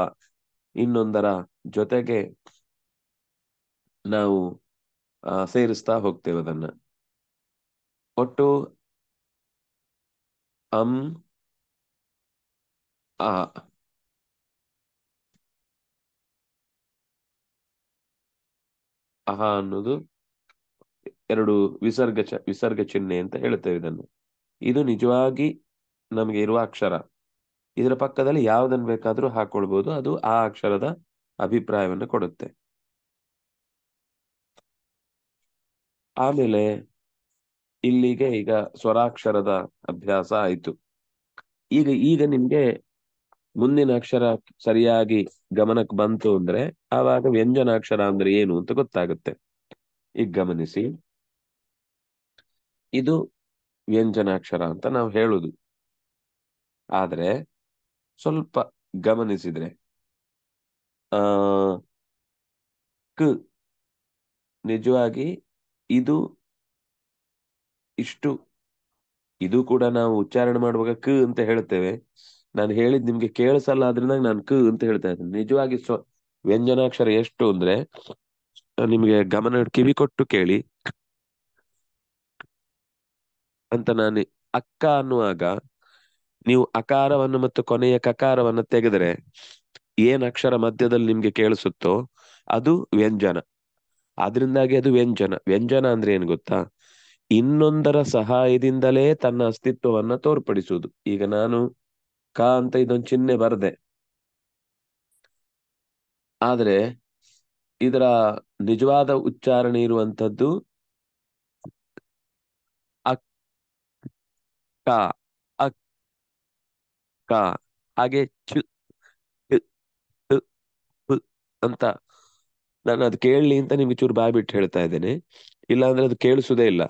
Speaker 1: ಇನ್ನೊಂದರ ಜೊತೆಗೆ ನಾವು ಆ ಸೇರಿಸ್ತಾ ಹೋಗ್ತೇವೆ ಅದನ್ನ ಒಟ್ಟು ಅಂ Uh, ಅಹ ಅನ್ನೋದು ಎರಡು ವಿಸರ್ಗ ಚ ವಿಸರ್ಗ ಚಿಹ್ನೆ ಅಂತ ಹೇಳ್ತೇವೆ ಇದನ್ನು ಇದು ನಿಜವಾಗಿ ನಮಗೆ ಇರುವ ಅಕ್ಷರ ಇದರ ಪಕ್ಕದಲ್ಲಿ ಯಾವುದನ್ನು ಬೇಕಾದರೂ ಹಾಕೊಳ್ಬಹುದು ಅದು ಆ ಅಕ್ಷರದ ಅಭಿಪ್ರಾಯವನ್ನು ಕೊಡುತ್ತೆ ಆಮೇಲೆ ಇಲ್ಲಿಗೆ ಈಗ ಸ್ವರಾಕ್ಷರದ ಅಭ್ಯಾಸ ಆಯ್ತು ಈಗ ಈಗ ನಿಮ್ಗೆ ಮುಂದಿನ ಅಕ್ಷರ ಸರಿಯಾಗಿ ಗಮನಕ್ಕೆ ಬಂತು ಅಂದ್ರೆ ಆವಾಗ ವ್ಯಂಜನಾಕ್ಷರ ಅಂದ್ರೆ ಏನು ಅಂತ ಗೊತ್ತಾಗುತ್ತೆ ಈಗ ಗಮನಿಸಿ ಇದು ವ್ಯಂಜನಾಕ್ಷರ ಅಂತ ನಾವು ಹೇಳುದು ಆದ್ರೆ ಸ್ವಲ್ಪ ಗಮನಿಸಿದ್ರೆ ಆ ಕ ನಿಜವಾಗಿ ಇದು ಇಷ್ಟು ಇದು ಕೂಡ ನಾವು ಉಚ್ಚಾರಣೆ ಮಾಡುವಾಗ ಕ ಅಂತ ಹೇಳ್ತೇವೆ ನಾನು ಹೇಳಿದ್ ನಿಮ್ಗೆ ಕೇಳಿಸಲ್ಲ ಆದ್ರಿಂದ ನಾನು ಕ ಅಂತ ಹೇಳ್ತಾ ಇದ್ದೀನಿ ನಿಜವಾಗಿ ಸ್ವ ವ್ಯಂಜನಾಕ್ಷರ ಎಷ್ಟು ಅಂದ್ರೆ ನಿಮ್ಗೆ ಗಮನ ಕಿವಿ ಕೊಟ್ಟು ಕೇಳಿ ಅಂತ ನಾನು ಅಕ್ಕ ಅನ್ನುವಾಗ ನೀವು ಅಕಾರವನ್ನು ಮತ್ತು ಕೊನೆಯ ಕಕಾರವನ್ನು ತೆಗೆದರೆ ಏನ್ ಅಕ್ಷರ ಮಧ್ಯದಲ್ಲಿ ನಿಮ್ಗೆ ಕೇಳಿಸುತ್ತೋ ಅದು ವ್ಯಂಜನ ಅದರಿಂದಾಗಿ ಅದು ವ್ಯಂಜನ ವ್ಯಂಜನ ಅಂದ್ರೆ ಏನ್ ಗೊತ್ತಾ ಇನ್ನೊಂದರ ಸಹಾಯದಿಂದಲೇ ತನ್ನ ಅಸ್ತಿತ್ವವನ್ನ ತೋರ್ಪಡಿಸುವುದು ಈಗ ನಾನು ಕ ಅಂತ ಇದೊಂದು ಚಿಹ್ನೆ ಬರದೆ ಆದ್ರೆ ಇದರ ನಿಜವಾದ ಉಚ್ಚಾರಣೆ ಇರುವಂತದ್ದು ಅ ಹಾಗೆ ಚು ಅಂತ ನಾನು ಅದು ಕೇಳಲಿ ಅಂತ ನಿಮ್ಗೆ ಚೂರು ಬಾಯ್ ಬಿಟ್ಟು ಹೇಳ್ತಾ ಇದ್ದೇನೆ ಇಲ್ಲಾಂದ್ರೆ ಅದು ಕೇಳಿಸುದೇ ಇಲ್ಲ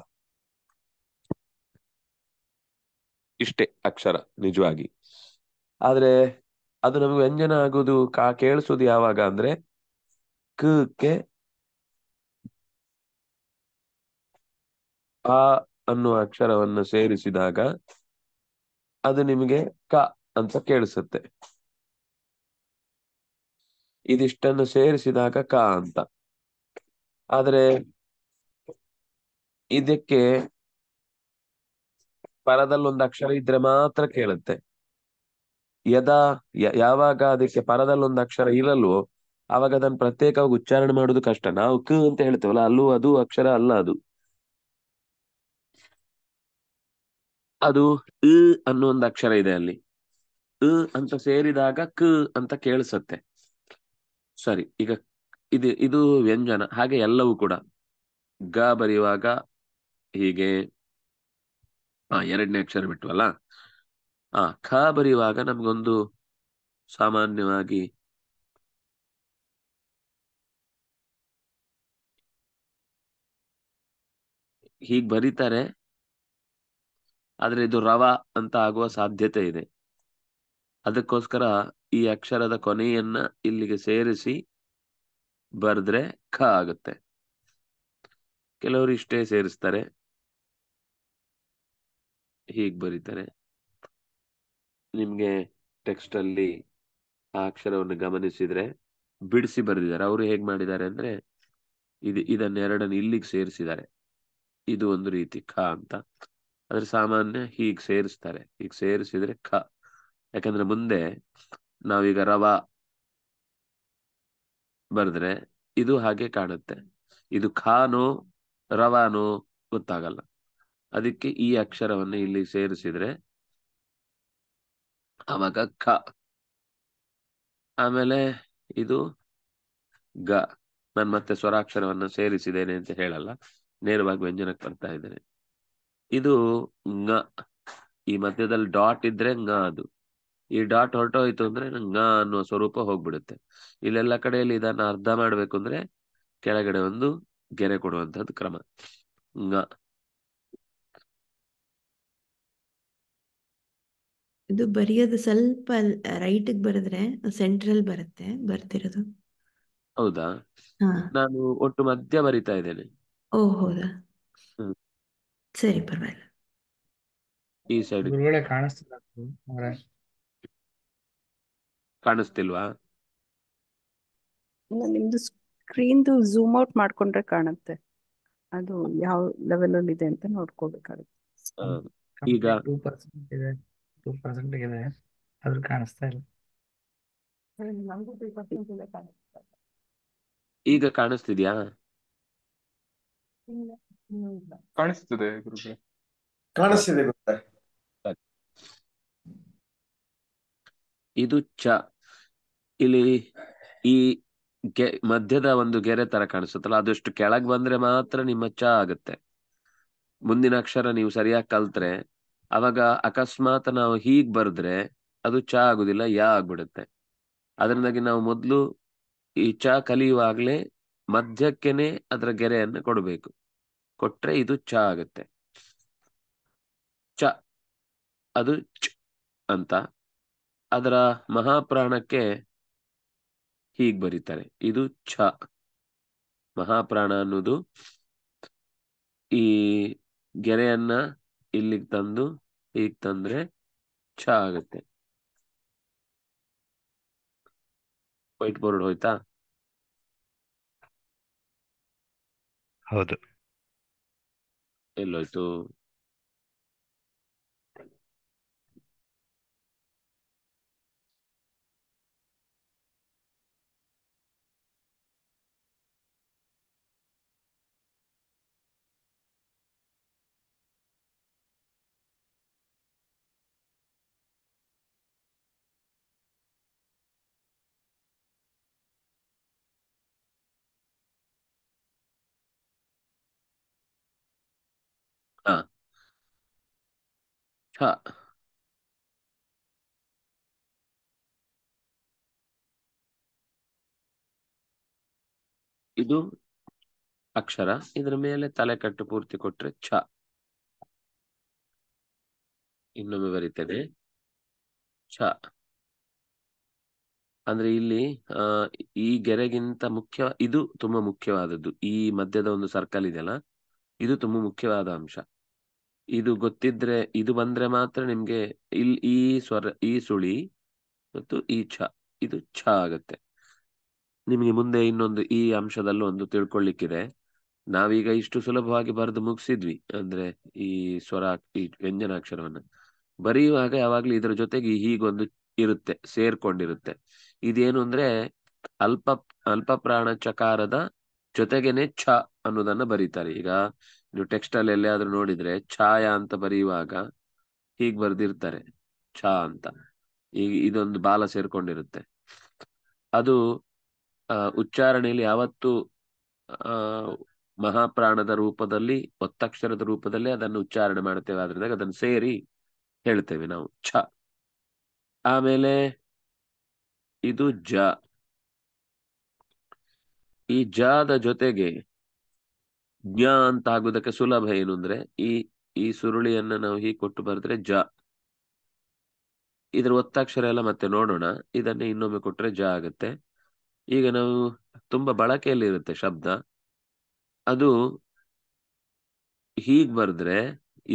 Speaker 1: ಇಷ್ಟೇ ಅಕ್ಷರ ನಿಜವಾಗಿ ಆದ್ರೆ ಅದು ನಮಗೆ ವ್ಯಂಜನ ಆಗುದು ಕಾ ಕೇಳಿಸೋದು ಯಾವಾಗ ಅಂದ್ರೆ ಕಕ್ಕೆ ಆ ಅನ್ನುವ ಅಕ್ಷರವನ್ನು ಸೇರಿಸಿದಾಗ ಅದು ನಿಮಗೆ ಕ ಅಂತ ಕೇಳಿಸುತ್ತೆ ಇದಿಷ್ಟನ್ನು ಸೇರಿಸಿದಾಗ ಕ ಅಂತ ಆದ್ರೆ ಇದಕ್ಕೆ ಪರದಲ್ಲೊಂದು ಅಕ್ಷರ ಇದ್ರೆ ಮಾತ್ರ ಕೇಳುತ್ತೆ ಯದಾ ಯಾವಾಗ ಅದಕ್ಕೆ ಪರದಲ್ಲೊಂದು ಅಕ್ಷರ ಇರಲ್ವೋ ಅವಾಗ ಅದನ್ನ ಪ್ರತ್ಯೇಕವಾಗಿ ಉಚ್ಚಾರಣೆ ಮಾಡೋದು ಕಷ್ಟ ನಾವು ಕ ಅಂತ ಹೇಳ್ತೇವಲ್ಲ ಅಲ್ಲೂ ಅದು ಅಕ್ಷರ ಅಲ್ಲ ಅದು ಅದು ಅನ್ನೋ ಒಂದು ಅಕ್ಷರ ಇದೆ ಅಲ್ಲಿ ಅಂತ ಸೇರಿದಾಗ ಕ ಅಂತ ಕೇಳಿಸತ್ತೆ ಸರಿ ಈಗ ಇದು ಇದು ವ್ಯಂಜನ ಹಾಗೆ ಎಲ್ಲವೂ ಕೂಡ ಗ ಬರೆಯುವಾಗ ಹೀಗೆ ಆ ಎರಡನೇ ಅಕ್ಷರ ಬಿಟ್ಟು ಆ ಖ ಬರೆಯುವಾಗ ನಮಗೊಂದು ಸಾಮಾನ್ಯವಾಗಿ ಹೀಗ್ ಬರೀತಾರೆ ಆದ್ರೆ ಇದು ರವ ಅಂತ ಆಗುವ ಸಾಧ್ಯತೆ ಇದೆ ಅದಕ್ಕೋಸ್ಕರ ಈ ಅಕ್ಷರದ ಕೊನೆಯನ್ನ ಇಲ್ಲಿಗೆ ಸೇರಿಸಿ ಬರೆದ್ರೆ ಖ ಆಗುತ್ತೆ ಕೆಲವರು ಇಷ್ಟೇ ಸೇರಿಸ್ತಾರೆ ಹೀಗ್ ಬರೀತಾರೆ ನಿಮ್ಗೆ ಟೆಕ್ಸ್ಟ್ ಅಲ್ಲಿ ಆ ಅಕ್ಷರವನ್ನು ಗಮನಿಸಿದ್ರೆ ಬಿಡಿಸಿ ಬರೆದಿದ್ದಾರೆ ಅವರು ಹೇಗ್ ಮಾಡಿದ್ದಾರೆ ಅಂದ್ರೆ ಇದು ಇದನ್ನೆರಡನ್ನು ಇಲ್ಲಿಗೆ ಸೇರಿಸಿದ್ದಾರೆ ಇದು ಒಂದು ರೀತಿ ಖ ಅಂತ ಅದ್ರ ಸಾಮಾನ್ಯ ಹೀಗೆ ಸೇರಿಸ್ತಾರೆ ಹೀಗೆ ಸೇರಿಸಿದ್ರೆ ಖ ಯಾಕಂದ್ರೆ ಮುಂದೆ ನಾವೀಗ ರವ ಬರೆದ್ರೆ ಇದು ಹಾಗೆ ಕಾಣುತ್ತೆ ಇದು ಖಾನೋ ರವಾನೋ ಗೊತ್ತಾಗಲ್ಲ ಅದಕ್ಕೆ ಈ ಅಕ್ಷರವನ್ನು ಇಲ್ಲಿ ಸೇರಿಸಿದ್ರೆ ಆವಾಗ ಕ ಆಮೇಲೆ ಇದು ಗ ನಾನು ಮತ್ತೆ ಸ್ವರಾಕ್ಷರವನ್ನು ಸೇರಿಸಿದ್ದೇನೆ ಅಂತ ಹೇಳಲ್ಲ ನೇರವಾಗಿ ವ್ಯಂಜನಕ್ಕೆ ಬರ್ತಾ ಇದ್ದೇನೆ ಇದು ಙ ಈ ಮಧ್ಯದಲ್ಲಿ ಡಾಟ್ ಇದ್ರೆ ಙ ಅದು ಈ ಡಾಟ್ ಹೊರಟೋಯ್ತು ಅಂದ್ರೆ ಙ ಅನ್ನುವ ಸ್ವರೂಪ ಹೋಗ್ಬಿಡುತ್ತೆ ಇಲ್ಲೆಲ್ಲ ಕಡೆಯಲ್ಲಿ ಇದನ್ನ ಅರ್ಧ ಮಾಡ್ಬೇಕು ಅಂದ್ರೆ ಕೆಳಗಡೆ ಒಂದು ಗೆರೆ ಕೊಡುವಂತಹದ್ದು ಕ್ರಮ ಙ
Speaker 2: ಇದು ಬರೆಯೋದು ಸ್ವಲ್ಪ ರೈಟ್ ಬರೆದ್ರೆ ಸೆಂಟ್ರಲ್ ಬರುತ್ತೆ ಬರ್ತಿರೋದು
Speaker 1: ಹೌದಾ ನಾನು ಒಟ್ಟು ಮಧ್ಯ ಬರಿತಾ ಇದ್ದೇನೆ
Speaker 2: ಓ ಹೌದಾ ಸರಿ ಪರವಾಗಿಲ್ಲ
Speaker 1: ಈ ಸೈಡ್ ಒಳಗಡೆ ಕಾಣಿಸ್ತಿಲ್ಲ ಕಾಣಿಸ್ತಿಲ್ವಾ
Speaker 2: ನಿಮ್ದು ಸ್ಕ್ರೀನ್ದು ಝೂಮ್ ಔಟ್ ಮಾಡ್ಕೊಂಡ್ರೆ ಕಾಣುತ್ತೆ ಅದು ಯಾವ ಲೆವೆಲ್ ಅಲ್ಲಿ ಇದೆ ಅಂತ ನೋಡ್ಕೋಬೇಕಾಗುತ್ತೆ
Speaker 1: ಈಗ 2% ಇದೆ ಟೂ ಪರ್ಸೆಂಟ್ ಇದೆ ಅದ್ರ ಕಾಣಿಸ್ತಾ ಇಲ್ಲ ಈಗ ಕಾಣಿಸ್ತಿದ್ಯಾ ಕಾಣಿಸ್ತಿದೆ ಕಾಣಿಸ್ತಿದೆ ಇದು ಚ ಇಲ್ಲಿ ಈ ಮಧ್ಯದ ಒಂದು ಗೆರೆ ತರ ಕಾಣಿಸುತ್ತಲ್ಲ ಅದಷ್ಟು ಕೆಳಗ್ ಬಂದ್ರೆ ಮಾತ್ರ ನಿಮ್ಮ ಚ ಆಗುತ್ತೆ ಮುಂದಿನ ಅಕ್ಷರ ನೀವು ಸರಿಯಾಗಿ ಕಲ್ತ್ರೆ ಅವಾಗ ಅಕಸ್ಮಾತ್ ನಾವು ಹೀಗ್ ಬರೆದ್ರೆ ಅದು ಚಾ ಆಗುದಿಲ್ಲ ಯಾ ಆಗ್ಬಿಡುತ್ತೆ ಅದರಿಂದಾಗಿ ನಾವು ಮೊದಲು ಈ ಚ ಕಲಿಯುವಾಗಲೇ ಮಧ್ಯಕ್ಕೆನೆ ಅದರ ಗೆರೆಯನ್ನು ಕೊಡಬೇಕು ಕೊಟ್ರೆ ಇದು ಚ ಆಗುತ್ತೆ ಚ ಅದು ಚ ಅಂತ ಅದರ ಮಹಾಪ್ರಾಣಕ್ಕೆ ಹೀಗ್ ಬರೀತಾರೆ ಇದು ಛ ಮಹಾಪ್ರಾಣ ಅನ್ನೋದು ಈ ಗೆರೆಯನ್ನ ಇಲ್ಲಿಗೆ ತಂದು ಈಗ ತಂದ್ರೆ ಚ ಆಗುತ್ತೆ ವೈಟ್ ಬೋರ್ಡ್ ಹೋಯ್ತಾ ಹೌದು ಎಲ್ಲೋಯ್ತು ಇದು ಅಕ್ಷರ ಇದ್ರ ಮೇಲೆ ತಲೆ ಕಟ್ಟು ಪೂರ್ತಿ ಕೊಟ್ರೆ ಛ ಇನ್ನೊಮ್ಮೆ ಬರೀತೇನೆ ಛ ಅಂದ್ರೆ ಇಲ್ಲಿ ಆ ಈ ಗೆರೆಗಿಂತ ಮುಖ್ಯ ಇದು ತುಂಬಾ ಮುಖ್ಯವಾದದ್ದು ಈ ಮಧ್ಯದ ಒಂದು ಸರ್ಕಲ್ ಇದೆಯಲ್ಲ ಇದು ತುಂಬಾ ಮುಖ್ಯವಾದ ಅಂಶ ಇದು ಗೊತ್ತಿದ್ರೆ ಇದು ಬಂದ್ರೆ ಮಾತ್ರ ನಿಮ್ಗೆ ಇಲ್ ಈ ಸ್ವರ ಈ ಸುಳಿ ಮತ್ತು ಈ ಛ ಇದು ಛ ಆಗತ್ತೆ ನಿಮಗೆ ಮುಂದೆ ಇನ್ನೊಂದು ಈ ಅಂಶದಲ್ಲೂ ಒಂದು ತಿಳ್ಕೊಳ್ಲಿಕ್ಕಿದೆ ನಾವೀಗ ಇಷ್ಟು ಸುಲಭವಾಗಿ ಬರೆದು ಮುಗಿಸಿದ್ವಿ ಅಂದ್ರೆ ಈ ಸ್ವರ ಈ ವ್ಯಂಜನಾಕ್ಷರವನ್ನ ಬರೆಯುವಾಗ ಯಾವಾಗ್ಲೂ ಇದರ ಜೊತೆಗೆ ಹೀಗೊಂದು ಇರುತ್ತೆ ಸೇರ್ಕೊಂಡಿರುತ್ತೆ ಇದೇನು ಅಂದ್ರೆ ಅಲ್ಪ ಅಲ್ಪ ಪ್ರಾಣ ಚಕಾರದ ಜೊತೆಗೇನೆ ಛ ಅನ್ನೋದನ್ನ ಬರೀತಾರೆ ಈಗ ನೀವು ಟೆಕ್ಸ್ಟೈಲ್ ಎಲ್ಲಿಯಾದ್ರೂ ನೋಡಿದ್ರೆ ಛಾಯಾ ಅಂತ ಬರೆಯುವಾಗ ಹೀಗ್ ಬರ್ದಿರ್ತಾರೆ ಛಾ ಅಂತ ಈಗ ಇದೊಂದು ಬಾಲ ಸೇರ್ಕೊಂಡಿರುತ್ತೆ ಅದು ಉಚ್ಚಾರಣೆಯಲ್ಲಿ ಯಾವತ್ತು ಆ ಮಹಾಪ್ರಾಣದ ರೂಪದಲ್ಲಿ ಒತ್ತಕ್ಷರದ ರೂಪದಲ್ಲಿ ಅದನ್ನು ಉಚ್ಚಾರಣೆ ಮಾಡ್ತೇವೆ ಆದ್ರಿಂದ ಅದನ್ನು ಸೇರಿ ಹೇಳ್ತೇವೆ ನಾವು ಛ ಆಮೇಲೆ ಇದು ಜ ಈ ಜಾದ ಜೊತೆಗೆ ಜ್ಞ ಅಂತ ಆಗುದಕ್ಕೆ ಸುಲಭ ಏನು ಅಂದ್ರೆ ಈ ಈ ಸುರುಳಿಯನ್ನ ನಾವು ಹೀಗೆ ಕೊಟ್ಟು ಬರೆದ್ರೆ ಜ ಇದ್ರ ಒತ್ತಾಕ್ಷರ ಎಲ್ಲ ಮತ್ತೆ ನೋಡೋಣ ಇದನ್ನ ಇನ್ನೊಮ್ಮೆ ಕೊಟ್ರೆ ಜ ಆಗುತ್ತೆ ಈಗ ನಾವು ತುಂಬಾ ಇರುತ್ತೆ ಶಬ್ದ ಅದು ಹೀಗ್ ಬರೆದ್ರೆ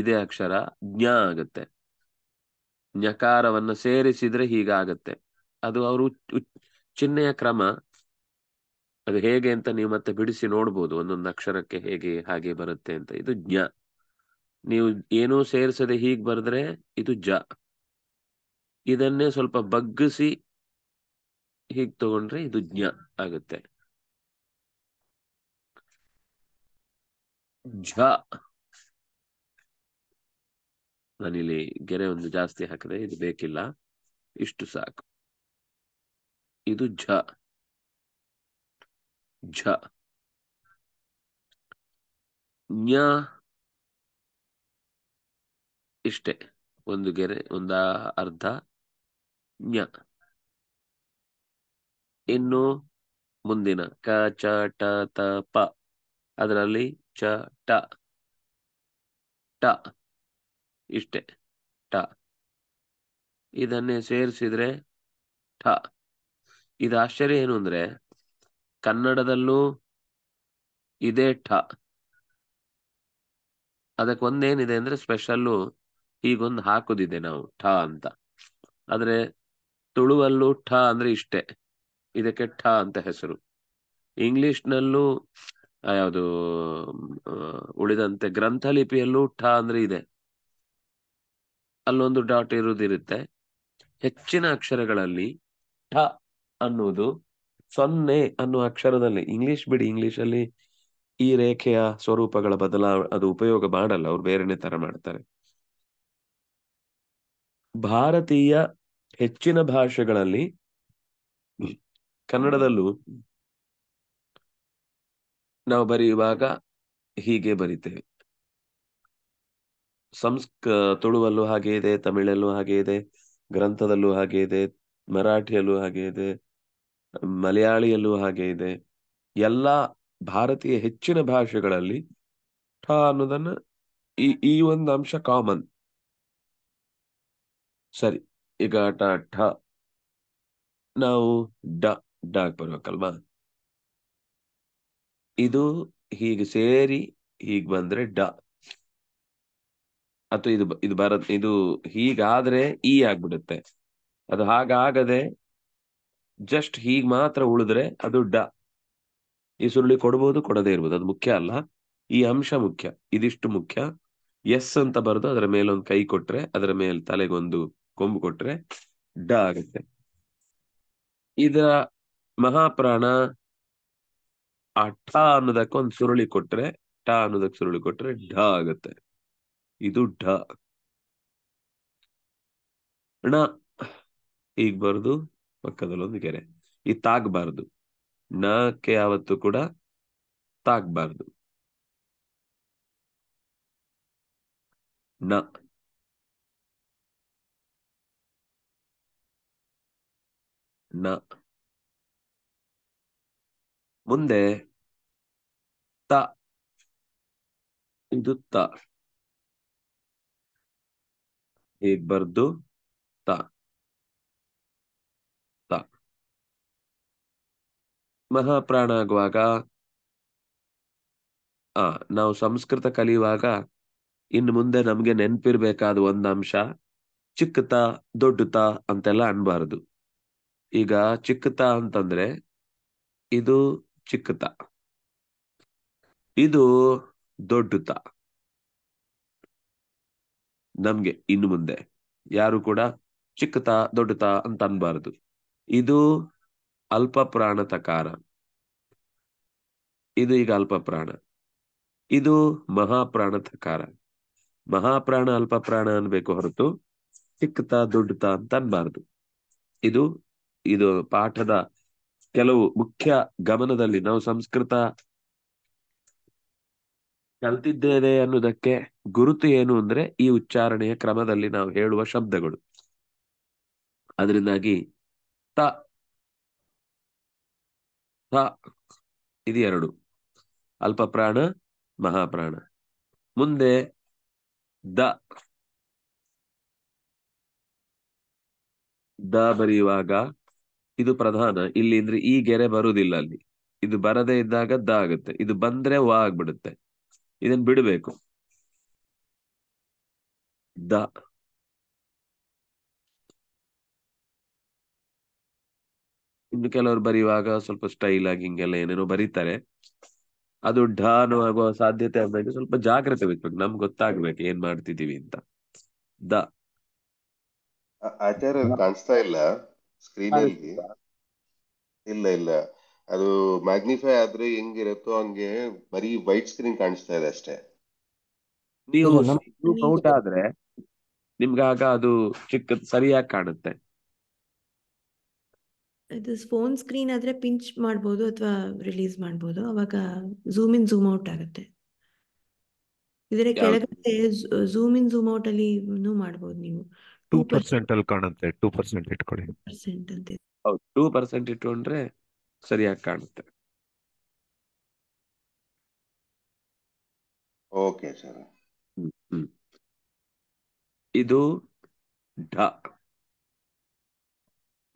Speaker 1: ಇದೇ ಅಕ್ಷರ ಜ್ಞ ಆಗುತ್ತೆ ಜ್ಞಕಾರವನ್ನ ಸೇರಿಸಿದ್ರೆ ಹೀಗಾಗತ್ತೆ ಅದು ಅವರು ಚಿಹ್ನೆಯ ಕ್ರಮ ಅದು ಹೇಗೆ ಅಂತ ನೀವು ಮತ್ತೆ ಬಿಡಿಸಿ ನೋಡ್ಬೋದು ಒಂದೊಂದು ಅಕ್ಷರಕ್ಕೆ ಹೇಗೆ ಹಾಗೆ ಬರುತ್ತೆ ಅಂತ ಇದು ಜ್ಞ ನೀವು ಏನೂ ಸೇರಿಸದೆ ಹೀಗ್ ಬರೆದ್ರೆ ಇದು ಜ ಇದನ್ನೇ ಸ್ವಲ್ಪ ಬಗ್ಗಿಸಿ ಹೀಗ್ ತಗೊಂಡ್ರೆ ಇದು ಜ್ಞ ಆಗುತ್ತೆ ಝ ನಾನಿಲ್ಲಿ ಗೆರೆ ಒಂದು ಜಾಸ್ತಿ ಹಾಕಿದೆ ಇದು ಬೇಕಿಲ್ಲ ಇಷ್ಟು ಸಾಕು ಇದು ಝ ಝ ಜ್ಞ ಇಷ್ಟೆ ಒಂದು ಗೆರೆ ಒಂದ ಅರ್ಧ ಜ್ಞ ಇನ್ನು ಮುಂದಿನ ಕ ಚ ಟ ತ ಪ ಅದರಲ್ಲಿ ಚ ಟ ಟ ಇಷ್ಟೆ ಟ ಇದನ್ನೇ ಸೇರಿಸಿದ್ರೆ ಠ ಇದು ಆಶ್ಚರ್ಯ ಏನು ಅಂದ್ರೆ ಕನ್ನಡದಲ್ಲೂ ಇದೇ ಠ ಅದಕ್ಕೆ ಒಂದೇನಿದೆ ಅಂದ್ರೆ ಸ್ಪೆಷಲ್ಲು ಈಗೊಂದು ಹಾಕುದಿದೆ ನಾವು ಠ ಅಂತ ಆದ್ರೆ ತುಳುವಲ್ಲೂ ಠ ಅಂದ್ರೆ ಇಷ್ಟೇ ಇದಕ್ಕೆ ಠ ಅಂತ ಹೆಸರು ಇಂಗ್ಲಿಷ್ನಲ್ಲೂ ಯಾವುದು ಉಳಿದಂತೆ ಗ್ರಂಥ ಲಿಪಿಯಲ್ಲೂ ಠ ಅಂದ್ರೆ ಇದೆ ಅಲ್ಲೊಂದು ಡಾಟ್ ಇರುವುದಿರುತ್ತೆ ಹೆಚ್ಚಿನ ಅಕ್ಷರಗಳಲ್ಲಿ ಠ ಅನ್ನುವುದು ಸೊನ್ನೆ ಅನ್ನುವ ಅಕ್ಷರದಲ್ಲಿ ಇಂಗ್ಲಿಷ್ ಬಿಡಿ ಇಂಗ್ಲಿಷ್ ಅಲ್ಲಿ ಈ ರೇಖೆಯ ಸ್ವರೂಪಗಳ ಬದಲ ಅದು ಉಪಯೋಗ ಮಾಡಲ್ಲ ಅವ್ರು ಬೇರೆನೆ ತರ ಮಾಡ್ತಾರೆ ಭಾರತೀಯ ಹೆಚ್ಚಿನ ಭಾಷೆಗಳಲ್ಲಿ ಕನ್ನಡದಲ್ಲೂ ನಾವು ಬರೆಯುವಾಗ ಹೀಗೆ ಬರಿತೇವೆ ಸಂಸ್ಕ ತುಳುವಲ್ಲೂ ಹಾಗೆ ಇದೆ ತಮಿಳಲ್ಲೂ ಹಾಗೆ ಇದೆ ಗ್ರಂಥದಲ್ಲೂ ಹಾಗೆ ಇದೆ ಮರಾಠಿಯಲ್ಲೂ ಹಾಗೆ ಇದೆ ಮಲಯಾಳಿಯಲ್ಲೂ ಹಾಗೆ ಇದೆ ಎಲ್ಲ ಭಾರತೀಯ ಹೆಚ್ಚಿನ ಭಾಷೆಗಳಲ್ಲಿ ಠ ಅನ್ನೋದನ್ನ ಈ ಈ ಒಂದು ಅಂಶ ಕಾಮನ್ ಸರಿ ಈಗ ಟ ಠ ನಾವು ಡ ಡ ಬರ್ಬೇಕಲ್ವಾ ಇದು ಹೀಗೆ ಸೇರಿ ಹೀಗೆ ಬಂದ್ರೆ ಡ ಅಥವಾ ಇದು ಇದು ಬರ ಇದು ಹೀಗಾದ್ರೆ ಇ ಆಗ್ಬಿಡುತ್ತೆ ಅದು ಹಾಗಾಗದೆ ಜಸ್ಟ್ ಹೀಗ್ ಮಾತ್ರ ಉಳಿದ್ರೆ ಅದು ಡ ಈ ಸುರುಳಿ ಕೊಡ್ಬೋದು ಕೊಡದೇ ಇರ್ಬೋದು ಅದು ಮುಖ್ಯ ಅಲ್ಲ ಈ ಅಂಶ ಮುಖ್ಯ ಇದಿಷ್ಟು ಮುಖ್ಯ ಎಸ್ ಅಂತ ಬರೆದು ಅದರ ಮೇಲೊಂದು ಕೈ ಕೊಟ್ರೆ ಅದರ ಮೇಲೆ ತಲೆಗೊಂದು ಕೊಂಬು ಕೊಟ್ರೆ ಡ ಆಗುತ್ತೆ ಇದರ ಮಹಾಪ್ರಾಣ ಆ ಟ ಅನ್ನೋದಕ್ಕೆ ಒಂದು ಸುರುಳಿ ಕೊಟ್ರೆ ಟ ಅನ್ನೋದಕ್ಕೆ ಸುರುಳಿ ಕೊಟ್ರೆ ಡ ಆಗುತ್ತೆ ಇದು ಡ ಅಣ್ಣ ಈಗ ಬರೆದು ಪಕ್ಕದಲ್ಲೊಂದು ಕೆರೆ ಈ ನ ನಕ್ಕೆ ಯಾವತ್ತು ಕೂಡ ತಾಗ್ಬಾರ್ದು ನ ನ ಮುಂದೆ ತ ಇದು ತ ಹೀಗ್ ಬರ್ದು ಮಹಾಪ್ರಾಣ ಆಗುವಾಗ ಆ ನಾವು ಸಂಸ್ಕೃತ ಕಲಿಯುವಾಗ ಇನ್ನು ಮುಂದೆ ನಮ್ಗೆ ನೆನ್ಪಿರ್ಬೇಕಾದ ಒಂದ್ ಅಂಶ ಚಿಕ್ಕತ ದೊಡ್ಡತ ಅಂತೆಲ್ಲ ಅನ್ಬಾರದು ಈಗ ಚಿಕ್ಕತ ಅಂತಂದ್ರೆ ಇದು ಚಿಕ್ಕತ ಇದು ದೊಡ್ಡತ ನಮ್ಗೆ ಇನ್ನು ಮುಂದೆ ಯಾರು ಕೂಡ ಚಿಕ್ಕತ ದೊಡ್ಡತ ಅಂತ ಅನ್ಬಾರದು ಇದು ಅಲ್ಪ ಪ್ರಾಣ ತಕಾರ ಇದು ಈಗ ಅಲ್ಪ ಪ್ರಾಣ ಇದು ಮಹಾಪ್ರಾಣ ತಕಾರ ಮಹಾಪ್ರಾಣ ಅಲ್ಪ ಪ್ರಾಣ ಅನ್ಬೇಕು ಹೊರತು ಚಿಕ್ಕತ ದುಡ್ಡತ ಅಂತ ಅನ್ಬಾರ್ದು ಇದು ಇದು ಪಾಠದ ಕೆಲವು ಮುಖ್ಯ ಗಮನದಲ್ಲಿ ನಾವು ಸಂಸ್ಕೃತ ಕಲ್ತಿದ್ದೇವೆ ಅನ್ನೋದಕ್ಕೆ ಗುರುತು ಏನು ಅಂದ್ರೆ ಈ ಉಚ್ಚಾರಣೆಯ ಕ್ರಮದಲ್ಲಿ ನಾವು ಹೇಳುವ ಶಬ್ದಗಳು ಅದರಿಂದಾಗಿ ತ ಸ ಇದು ಎರಡು ಅಲ್ಪ ಪ್ರಾಣ ಮಹಾಪ್ರಾಣ ಮುಂದೆ ದ ದ ಬರೆಯುವಾಗ ಇದು ಪ್ರಧಾನ ಇಲ್ಲಿ ಅಂದ್ರೆ ಈ ಗೆರೆ ಬರುವುದಿಲ್ಲ ಅಲ್ಲಿ ಇದು ಬರದೇ ಇದ್ದಾಗ ದ ಆಗುತ್ತೆ ಇದು ಬಂದ್ರೆ ವ ಆಗ್ಬಿಡುತ್ತೆ ಇದನ್ ಬಿಡಬೇಕು ದ ಇನ್ನು ಕೆಲವರು ಬರೆಯುವಾಗ ಸ್ವಲ್ಪ ಸ್ಟೈಲ್ ಆಗಿ ಹಿಂಗೆಲ್ಲ ಏನೇನೋ ಬರೀತಾರೆ ಅದು ಢಾನು ಆಗುವ ಸಾಧ್ಯತೆ ಅಂದಾಗ ಸ್ವಲ್ಪ ಜಾಗ್ರತೆ ಬೇಕು ನಮ್ಗೆ ಗೊತ್ತಾಗ್ಬೇಕು ಏನ್ ಮಾಡ್ತಿದೀವಿ ಅಂತ ದ ಆಚಾರ ಕಾಣಿಸ್ತಾ ಇಲ್ಲ ಸ್ಕ್ರೀನ್ ಇಲ್ಲ ಇಲ್ಲ ಅದು ಮ್ಯಾಗ್ನಿಫೈ ಆದ್ರೆ ಹೆಂಗಿರುತ್ತೋ ಹಂಗೆ ಬರೀ ವೈಟ್ ಸ್ಕ್ರೀನ್ ಕಾಣಿಸ್ತಾ ಇದೆ ಅಷ್ಟೇ ನೀವು ಔಟ್ ಆದ್ರೆ ನಿಮ್ಗಾಗ ಅದು ಚಿಕ್ಕ ಸರಿಯಾಗಿ ಕಾಣುತ್ತೆ
Speaker 2: ಇದು ಫೋನ್ ಸ್ಕ್ರೀನ್ ಆದ್ರೆ ಪಿಂಚ್ ಮಾಡ್ಬೋದು ಅಥವಾ ರಿಲೀಸ್ ಮಾಡ್ಬೋದು ಅವಾಗ ಝೂಮ್ ಇನ್ ಝೂಮ್ ಔಟ್ ಆಗುತ್ತೆ ಇದರ ಕೆಳಗಡೆ ಝೂಮ್ ಇನ್ ಝೂಮ್ ಔಟ್ ಅಲ್ಲಿ ಮಾಡಬಹುದು ನೀವು
Speaker 1: ಟೂ ಪರ್ಸೆಂಟ್ ಅಲ್ಲಿ ಕಾಣುತ್ತೆ ಟೂ ಪರ್ಸೆಂಟ್ ಇಟ್ಕೊಳ್ಳಿ
Speaker 2: ಪರ್ಸೆಂಟ್ ಅಂತ
Speaker 1: ಹೌದು ಟೂ ಪರ್ಸೆಂಟ್ ಇಟ್ಕೊಂಡ್ರೆ ಸರಿಯಾಗಿ ಕಾಣುತ್ತೆ ಓಕೆ ಸರ್ ಇದು ಢ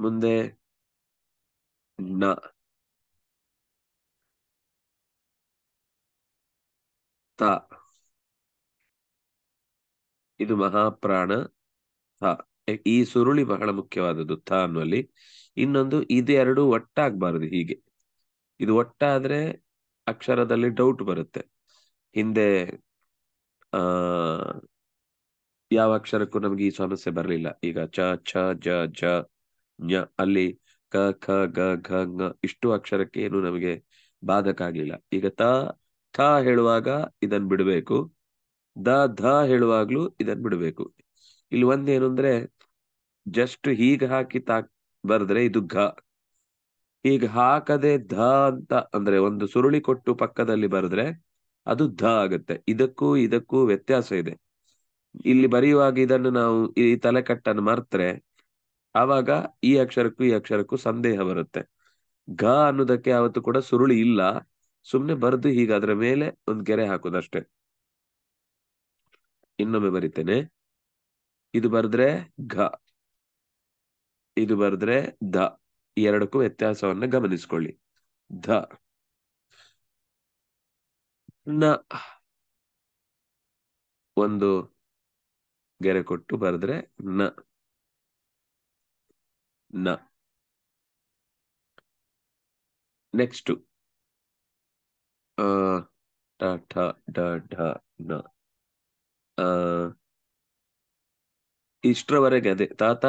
Speaker 1: ಮುಂದೆ ನ ತ ಇದು ಮಹಾಪ್ರಾಣ ಹ ಈ ಸುರುಳಿ ಬಹಳ ಮುಖ್ಯವಾದದ್ದು ಥ ಅನ್ನುವಲ್ಲಿ ಇನ್ನೊಂದು ಇದೆರಡು ಒಟ್ಟಾಗಬಾರದು ಹೀಗೆ ಇದು ಒಟ್ಟಾದ್ರೆ ಅಕ್ಷರದಲ್ಲಿ ಡೌಟ್ ಬರುತ್ತೆ ಹಿಂದೆ ಆ ಯಾವ ಅಕ್ಷರಕ್ಕೂ ನಮ್ಗೆ ಈ ಸಮಸ್ಯೆ ಬರಲಿಲ್ಲ ಈಗ ಚ ಛ ಜ ಜ ಞ ಅಲ್ಲಿ ಕ ಖ ಗ ಘ ಘ ಇಷ್ಟು ಅಕ್ಷರಕ್ಕೆ ಏನು ನಮಗೆ ಬಾಧಕ ಆಗಲಿಲ್ಲ ಈಗ ತ ಥ ಹೇಳುವಾಗ ಇದನ್ ಬಿಡಬೇಕು ದ ಧ ಹೇಳುವಾಗ್ಲೂ ಇದನ್ ಬಿಡಬೇಕು ಇಲ್ಲಿ ಒಂದೇನು ಅಂದ್ರೆ ಜಸ್ಟ್ ಹೀಗ ಹಾಕಿ ತಾ ಬರೆದ್ರೆ ಇದು ಘ ಈಗ ಹಾಕದೆ ಧ ಅಂತ ಅಂದ್ರೆ ಒಂದು ಸುರುಳಿ ಕೊಟ್ಟು ಪಕ್ಕದಲ್ಲಿ ಬರೆದ್ರೆ ಅದು ಧ ಆಗುತ್ತೆ ಇದಕ್ಕೂ ಇದಕ್ಕೂ ವ್ಯತ್ಯಾಸ ಇದೆ ಇಲ್ಲಿ ಬರೆಯುವಾಗ ಇದನ್ನು ನಾವು ಈ ತಲೆಕಟ್ಟನ್ನು ಮರ್ತ್ರೆ ಆವಾಗ ಈ ಅಕ್ಷರಕ್ಕೂ ಈ ಅಕ್ಷರಕ್ಕೂ ಸಂದೇಹ ಬರುತ್ತೆ ಘ ಅನ್ನೋದಕ್ಕೆ ಅವತ್ತು ಕೂಡ ಸುರುಳಿ ಇಲ್ಲ ಸುಮ್ನೆ ಬರೆದು ಹೀಗ ಮೇಲೆ ಒಂದು ಗೆರೆ ಹಾಕೋದಷ್ಟೇ ಇನ್ನೊಮ್ಮೆ ಬರಿತೇನೆ ಇದು ಬರೆದ್ರೆ ಘ ಇದು ಬರೆದ್ರೆ ದ ಎರಡಕ್ಕೂ ವ್ಯತ್ಯಾಸವನ್ನ ಗಮನಿಸ್ಕೊಳ್ಳಿ ದ ನ ಒಂದು ಗೆರೆ ಕೊಟ್ಟು ಬರೆದ್ರೆ ನ ನ ನೆಕ್ಸ್ಟ್ ಟ ಡ ಢ ನ ಇಷ್ಟರವರೆಗೆ ಅದೇ ತಾತ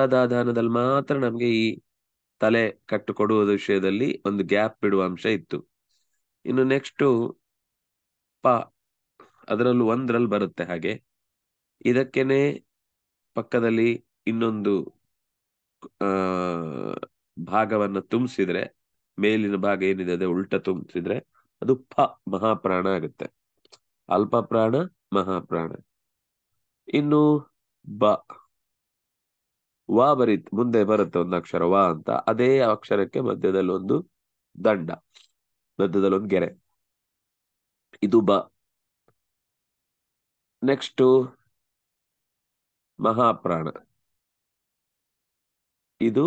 Speaker 1: ಮಾತ್ರ ನಮಗೆ ಈ ತಲೆ ಕಟ್ಟುಕೊಡುವ ವಿಷಯದಲ್ಲಿ ಒಂದು ಗ್ಯಾಪ್ ಬಿಡುವ ಅಂಶ ಇತ್ತು ಇನ್ನು ನೆಕ್ಸ್ಟು ಪ ಅದರಲ್ಲೂ ಒಂದ್ರಲ್ಲಿ ಬರುತ್ತೆ ಹಾಗೆ ಇದಕ್ಕೇನೆ ಪಕ್ಕದಲ್ಲಿ ಇನ್ನೊಂದು ಭಾಗವನ್ನ ತುಂಬಿಸಿದ್ರೆ ಮೇಲಿನ ಭಾಗ ಏನಿದೆ ಅದೇ ಉಲ್ಟ ತುಂಬಿಸಿದ್ರೆ ಅದು ಪ ಮಹಾಪ್ರಾಣ ಆಗುತ್ತೆ ಅಲ್ಪ ಪ್ರಾಣ ಮಹಾಪ್ರಾಣ ಇನ್ನು ಬ ವಾ ಬರೀತ್ ಮುಂದೆ ಬರುತ್ತೆ ಒಂದು ಅಕ್ಷರ ವಾ ಅಂತ ಅದೇ ಅಕ್ಷರಕ್ಕೆ ಮಧ್ಯದಲ್ಲಿ ಒಂದು ದಂಡ ಮಧ್ಯದಲ್ಲಿ ಒಂದು ಗೆರೆ ಇದು ಬ ನೆಕ್ಸ್ಟು ಮಹಾಪ್ರಾಣ ಇದು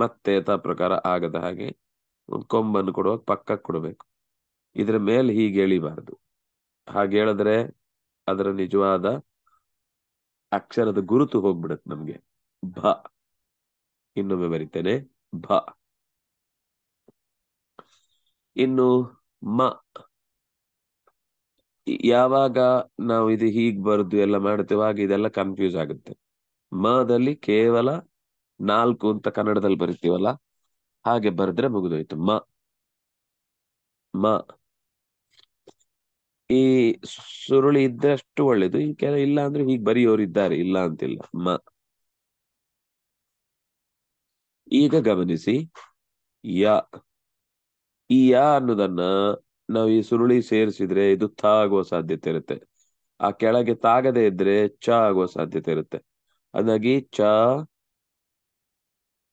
Speaker 1: ಮತ್ತೆ ಯಥಾ ಪ್ರಕಾರ ಆಗದ ಹಾಗೆ ಒಂದು ಕೊಂಬನ್ನು ಕೊಡುವಾಗ ಪಕ್ಕ ಕೊಡಬೇಕು ಇದರ ಮೇಲೆ ಹೀಗೆ ಎಳಿಬಾರದು ಹಾಗೆ ಹೇಳಿದ್ರೆ ಅದರ ನಿಜವಾದ ಅಕ್ಷರದ ಗುರುತು ಹೋಗ್ಬಿಡುತ್ತೆ ನಮ್ಗೆ ಭ ಇನ್ನೊಮ್ಮೆ ಬರಿತೇನೆ ಭ ಇನ್ನು ಮ ಯಾವಾಗ ನಾವು ಇದು ಹೀಗೆ ಬರೆದು ಎಲ್ಲ ಮಾಡುತ್ತೇವೆ ಆಗ ಇದೆಲ್ಲ ಕನ್ಫ್ಯೂಸ್ ಆಗುತ್ತೆ ಮದಲ್ಲಿ ಕೇವಲ ನಾಲ್ಕು ಅಂತ ಕನ್ನಡದಲ್ಲಿ ಬರಿತೀವಲ್ಲ ಹಾಗೆ ಬರೆದ್ರೆ ಮುಗಿದೋಯ್ತು ಮ ಮ ಈ ಸುರುಳಿ ಇದ್ರೆ ಅಷ್ಟು ಒಳ್ಳೇದು ಈ ಕೆಲ ಇಲ್ಲ ಅಂದ್ರೆ ಹೀಗೆ ಬರೆಯೋರು ಇದ್ದಾರೆ ಇಲ್ಲ ಅಂತಿಲ್ಲ ಮ ಈಗ ಗಮನಿಸಿ ಯ ಈ ಯ ಅನ್ನೋದನ್ನ ನಾವು ಈ ಸುರುಳಿ ಸೇರಿಸಿದ್ರೆ ಇದು ತ ಆಗುವ ಸಾಧ್ಯತೆ ಇರುತ್ತೆ ಆ ಕೆಳಗೆ ತಾಗದೆ ಇದ್ರೆ ಚ ಆಗುವ ಸಾಧ್ಯತೆ ಇರುತ್ತೆ ಅದಾಗಿ ಚ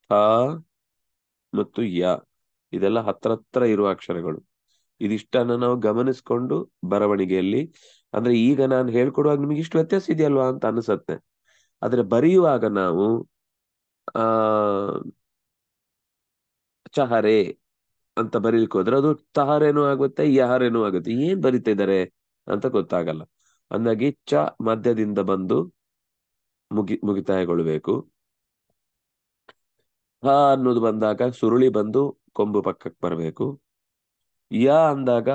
Speaker 1: ಥ ಮತ್ತು ಯ ಇದೆಲ್ಲ ಹತ್ರ ಹತ್ರ ಇರುವ ಅಕ್ಷರಗಳು ಇದಿಷ್ಟನ್ನ ನಾವು ಗಮನಿಸ್ಕೊಂಡು ಬರವಣಿಗೆಯಲ್ಲಿ ಅಂದ್ರೆ ಈಗ ನಾನು ಹೇಳ್ಕೊಡುವಾಗ ನಿಮಗೆ ಇಷ್ಟು ವ್ಯತ್ಯಾಸ ಇದೆಯಲ್ವಾ ಅಂತ ಅನಿಸತ್ತೆ ಆದ್ರೆ ಬರೆಯುವಾಗ ನಾವು ಆ ಚಹರೆ ಅಂತ ಬರೀಲಿಕ್ಕೆ ಹೋದ್ರೆ ಅದು ತಹರೇನು ಆಗುತ್ತೆ ಯಹರೇನು ಆಗುತ್ತೆ ಏನ್ ಬರಿತಾ ಇದ್ದಾರೆ ಅಂತ ಗೊತ್ತಾಗಲ್ಲ ಅಂದಾಗಿ ಚ ಮಧ್ಯದಿಂದ ಬಂದು ಮುಗಿ ಮುಗಿತಾಯಗೊಳ್ಬೇಕು ಹ ಅನ್ನೋದು ಬಂದಾಗ ಸುರುಳಿ ಬಂದು ಕೊಂಬು ಪಕ್ಕಕ್ಕೆ ಬರಬೇಕು ಯ ಅಂದಾಗ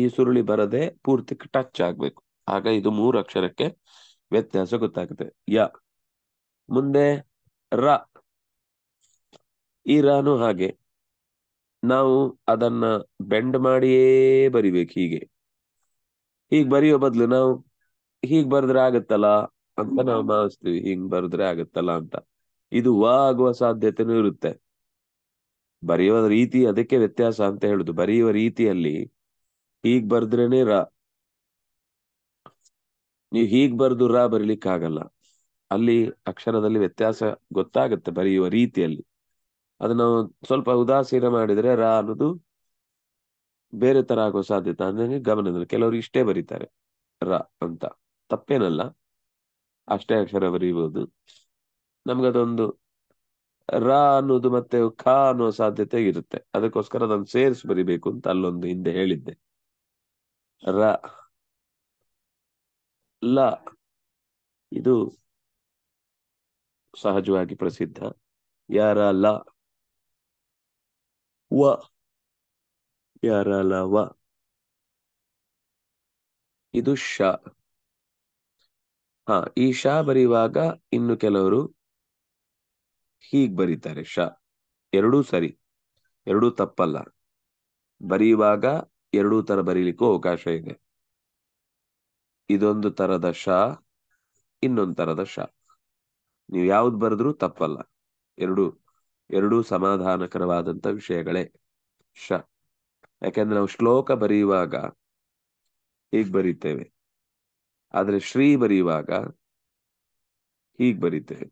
Speaker 1: ಈ ಸುರುಳಿ ಬರದೆ ಪೂರ್ತಿ ಟಚ್ ಆಗ್ಬೇಕು ಆಗ ಇದು ಮೂರು ಅಕ್ಷರಕ್ಕೆ ವ್ಯತ್ಯಾಸ ಗೊತ್ತಾಗುತ್ತೆ ಯ ಮುಂದೆ ರ ಈ ರಾನು ಹಾಗೆ ನಾವು ಅದನ್ನ ಬೆಂಡ್ ಮಾಡಿಯೇ ಬರಿಬೇಕು ಹೀಗೆ ಹೀಗ್ ಬರೆಯೋ ಬದಲು ನಾವು ಹೀಗ್ ಬರೆದ್ರೆ ಆಗತ್ತಲ್ಲ ಅಂತ ನಾವು ಭಾವಿಸ್ತೀವಿ ಹಿಂಗ್ ಬರೆದ್ರೆ ಆಗತ್ತಲ್ಲ ಅಂತ ಇದು ವ ಆಗುವ ಸಾಧ್ಯತೆನೂ ಇರುತ್ತೆ ಬರೆಯುವ ರೀತಿ ಅದಕ್ಕೆ ವ್ಯತ್ಯಾಸ ಅಂತ ಹೇಳುದು ಬರೆಯುವ ರೀತಿಯಲ್ಲಿ ಹೀಗ್ ಬರೆದ್ರೇನೆ ರ ನೀವು ಹೀಗ್ ಬರ್ದು ರ ಆಗಲ್ಲ ಅಲ್ಲಿ ಅಕ್ಷರದಲ್ಲಿ ವ್ಯತ್ಯಾಸ ಗೊತ್ತಾಗುತ್ತೆ ಬರೆಯುವ ರೀತಿಯಲ್ಲಿ ಅದನ್ನ ಸ್ವಲ್ಪ ಉದಾಸೀನ ಮಾಡಿದ್ರೆ ರ ಅನ್ನೋದು ಬೇರೆ ತರ ಆಗೋ ಸಾಧ್ಯತೆ ಅಂದ್ರೆ ಗಮನದಲ್ಲಿ ಕೆಲವರು ಇಷ್ಟೇ ಬರೀತಾರೆ ರ ಅಂತ ತಪ್ಪೇನಲ್ಲ ಅಷ್ಟೇ ಅಕ್ಷರ ಬರೀಬಹುದು ನಮ್ಗದೊಂದು ರ ಅನ್ನೋದು ಮತ್ತೆ ಖ ಅನ್ನೋ ಸಾಧ್ಯತೆ ಇರುತ್ತೆ ಅದಕ್ಕೋಸ್ಕರ ನಾನು ಸೇರಿಸಿ ಬರಿಬೇಕು ಅಂತ ಅಲ್ಲೊಂದು ಹಿಂದೆ ಹೇಳಿದ್ದೆ ರ ಲ ಇದು ಸಹಜವಾಗಿ ಪ್ರಸಿದ್ಧ ಯಾರ ಲ ವ ಯಾರ ಲ ವ ಇದು ಶ ಹ ಈ ಶಾ ಬರೆಯುವಾಗ ಇನ್ನು ಕೆಲವರು ಹೀಗ್ ಬರೀತಾರೆ ಶ ಎರಡೂ ಸರಿ ಎರಡೂ ತಪ್ಪಲ್ಲ ಬರೆಯುವಾಗ ಎರಡೂ ತರ ಬರೀಲಿಕ್ಕೂ ಅವಕಾಶ ಇದೆ ಇದೊಂದು ತರದ ಶ ಇನ್ನೊಂದು ತರದ ಶ ನೀವು ಯಾವ್ದು ಬರೆದ್ರೂ ತಪ್ಪಲ್ಲ ಎರಡು ಎರಡೂ ಸಮಾಧಾನಕರವಾದಂತ ವಿಷಯಗಳೇ ಶ ಯಾಕೆಂದ್ರೆ ನಾವು ಶ್ಲೋಕ ಬರೆಯುವಾಗ ಹೀಗ್ ಬರೀತೇವೆ ಆದ್ರೆ ಶ್ರೀ ಬರೆಯುವಾಗ ಹೀಗ್ ಬರೀತೇವೆ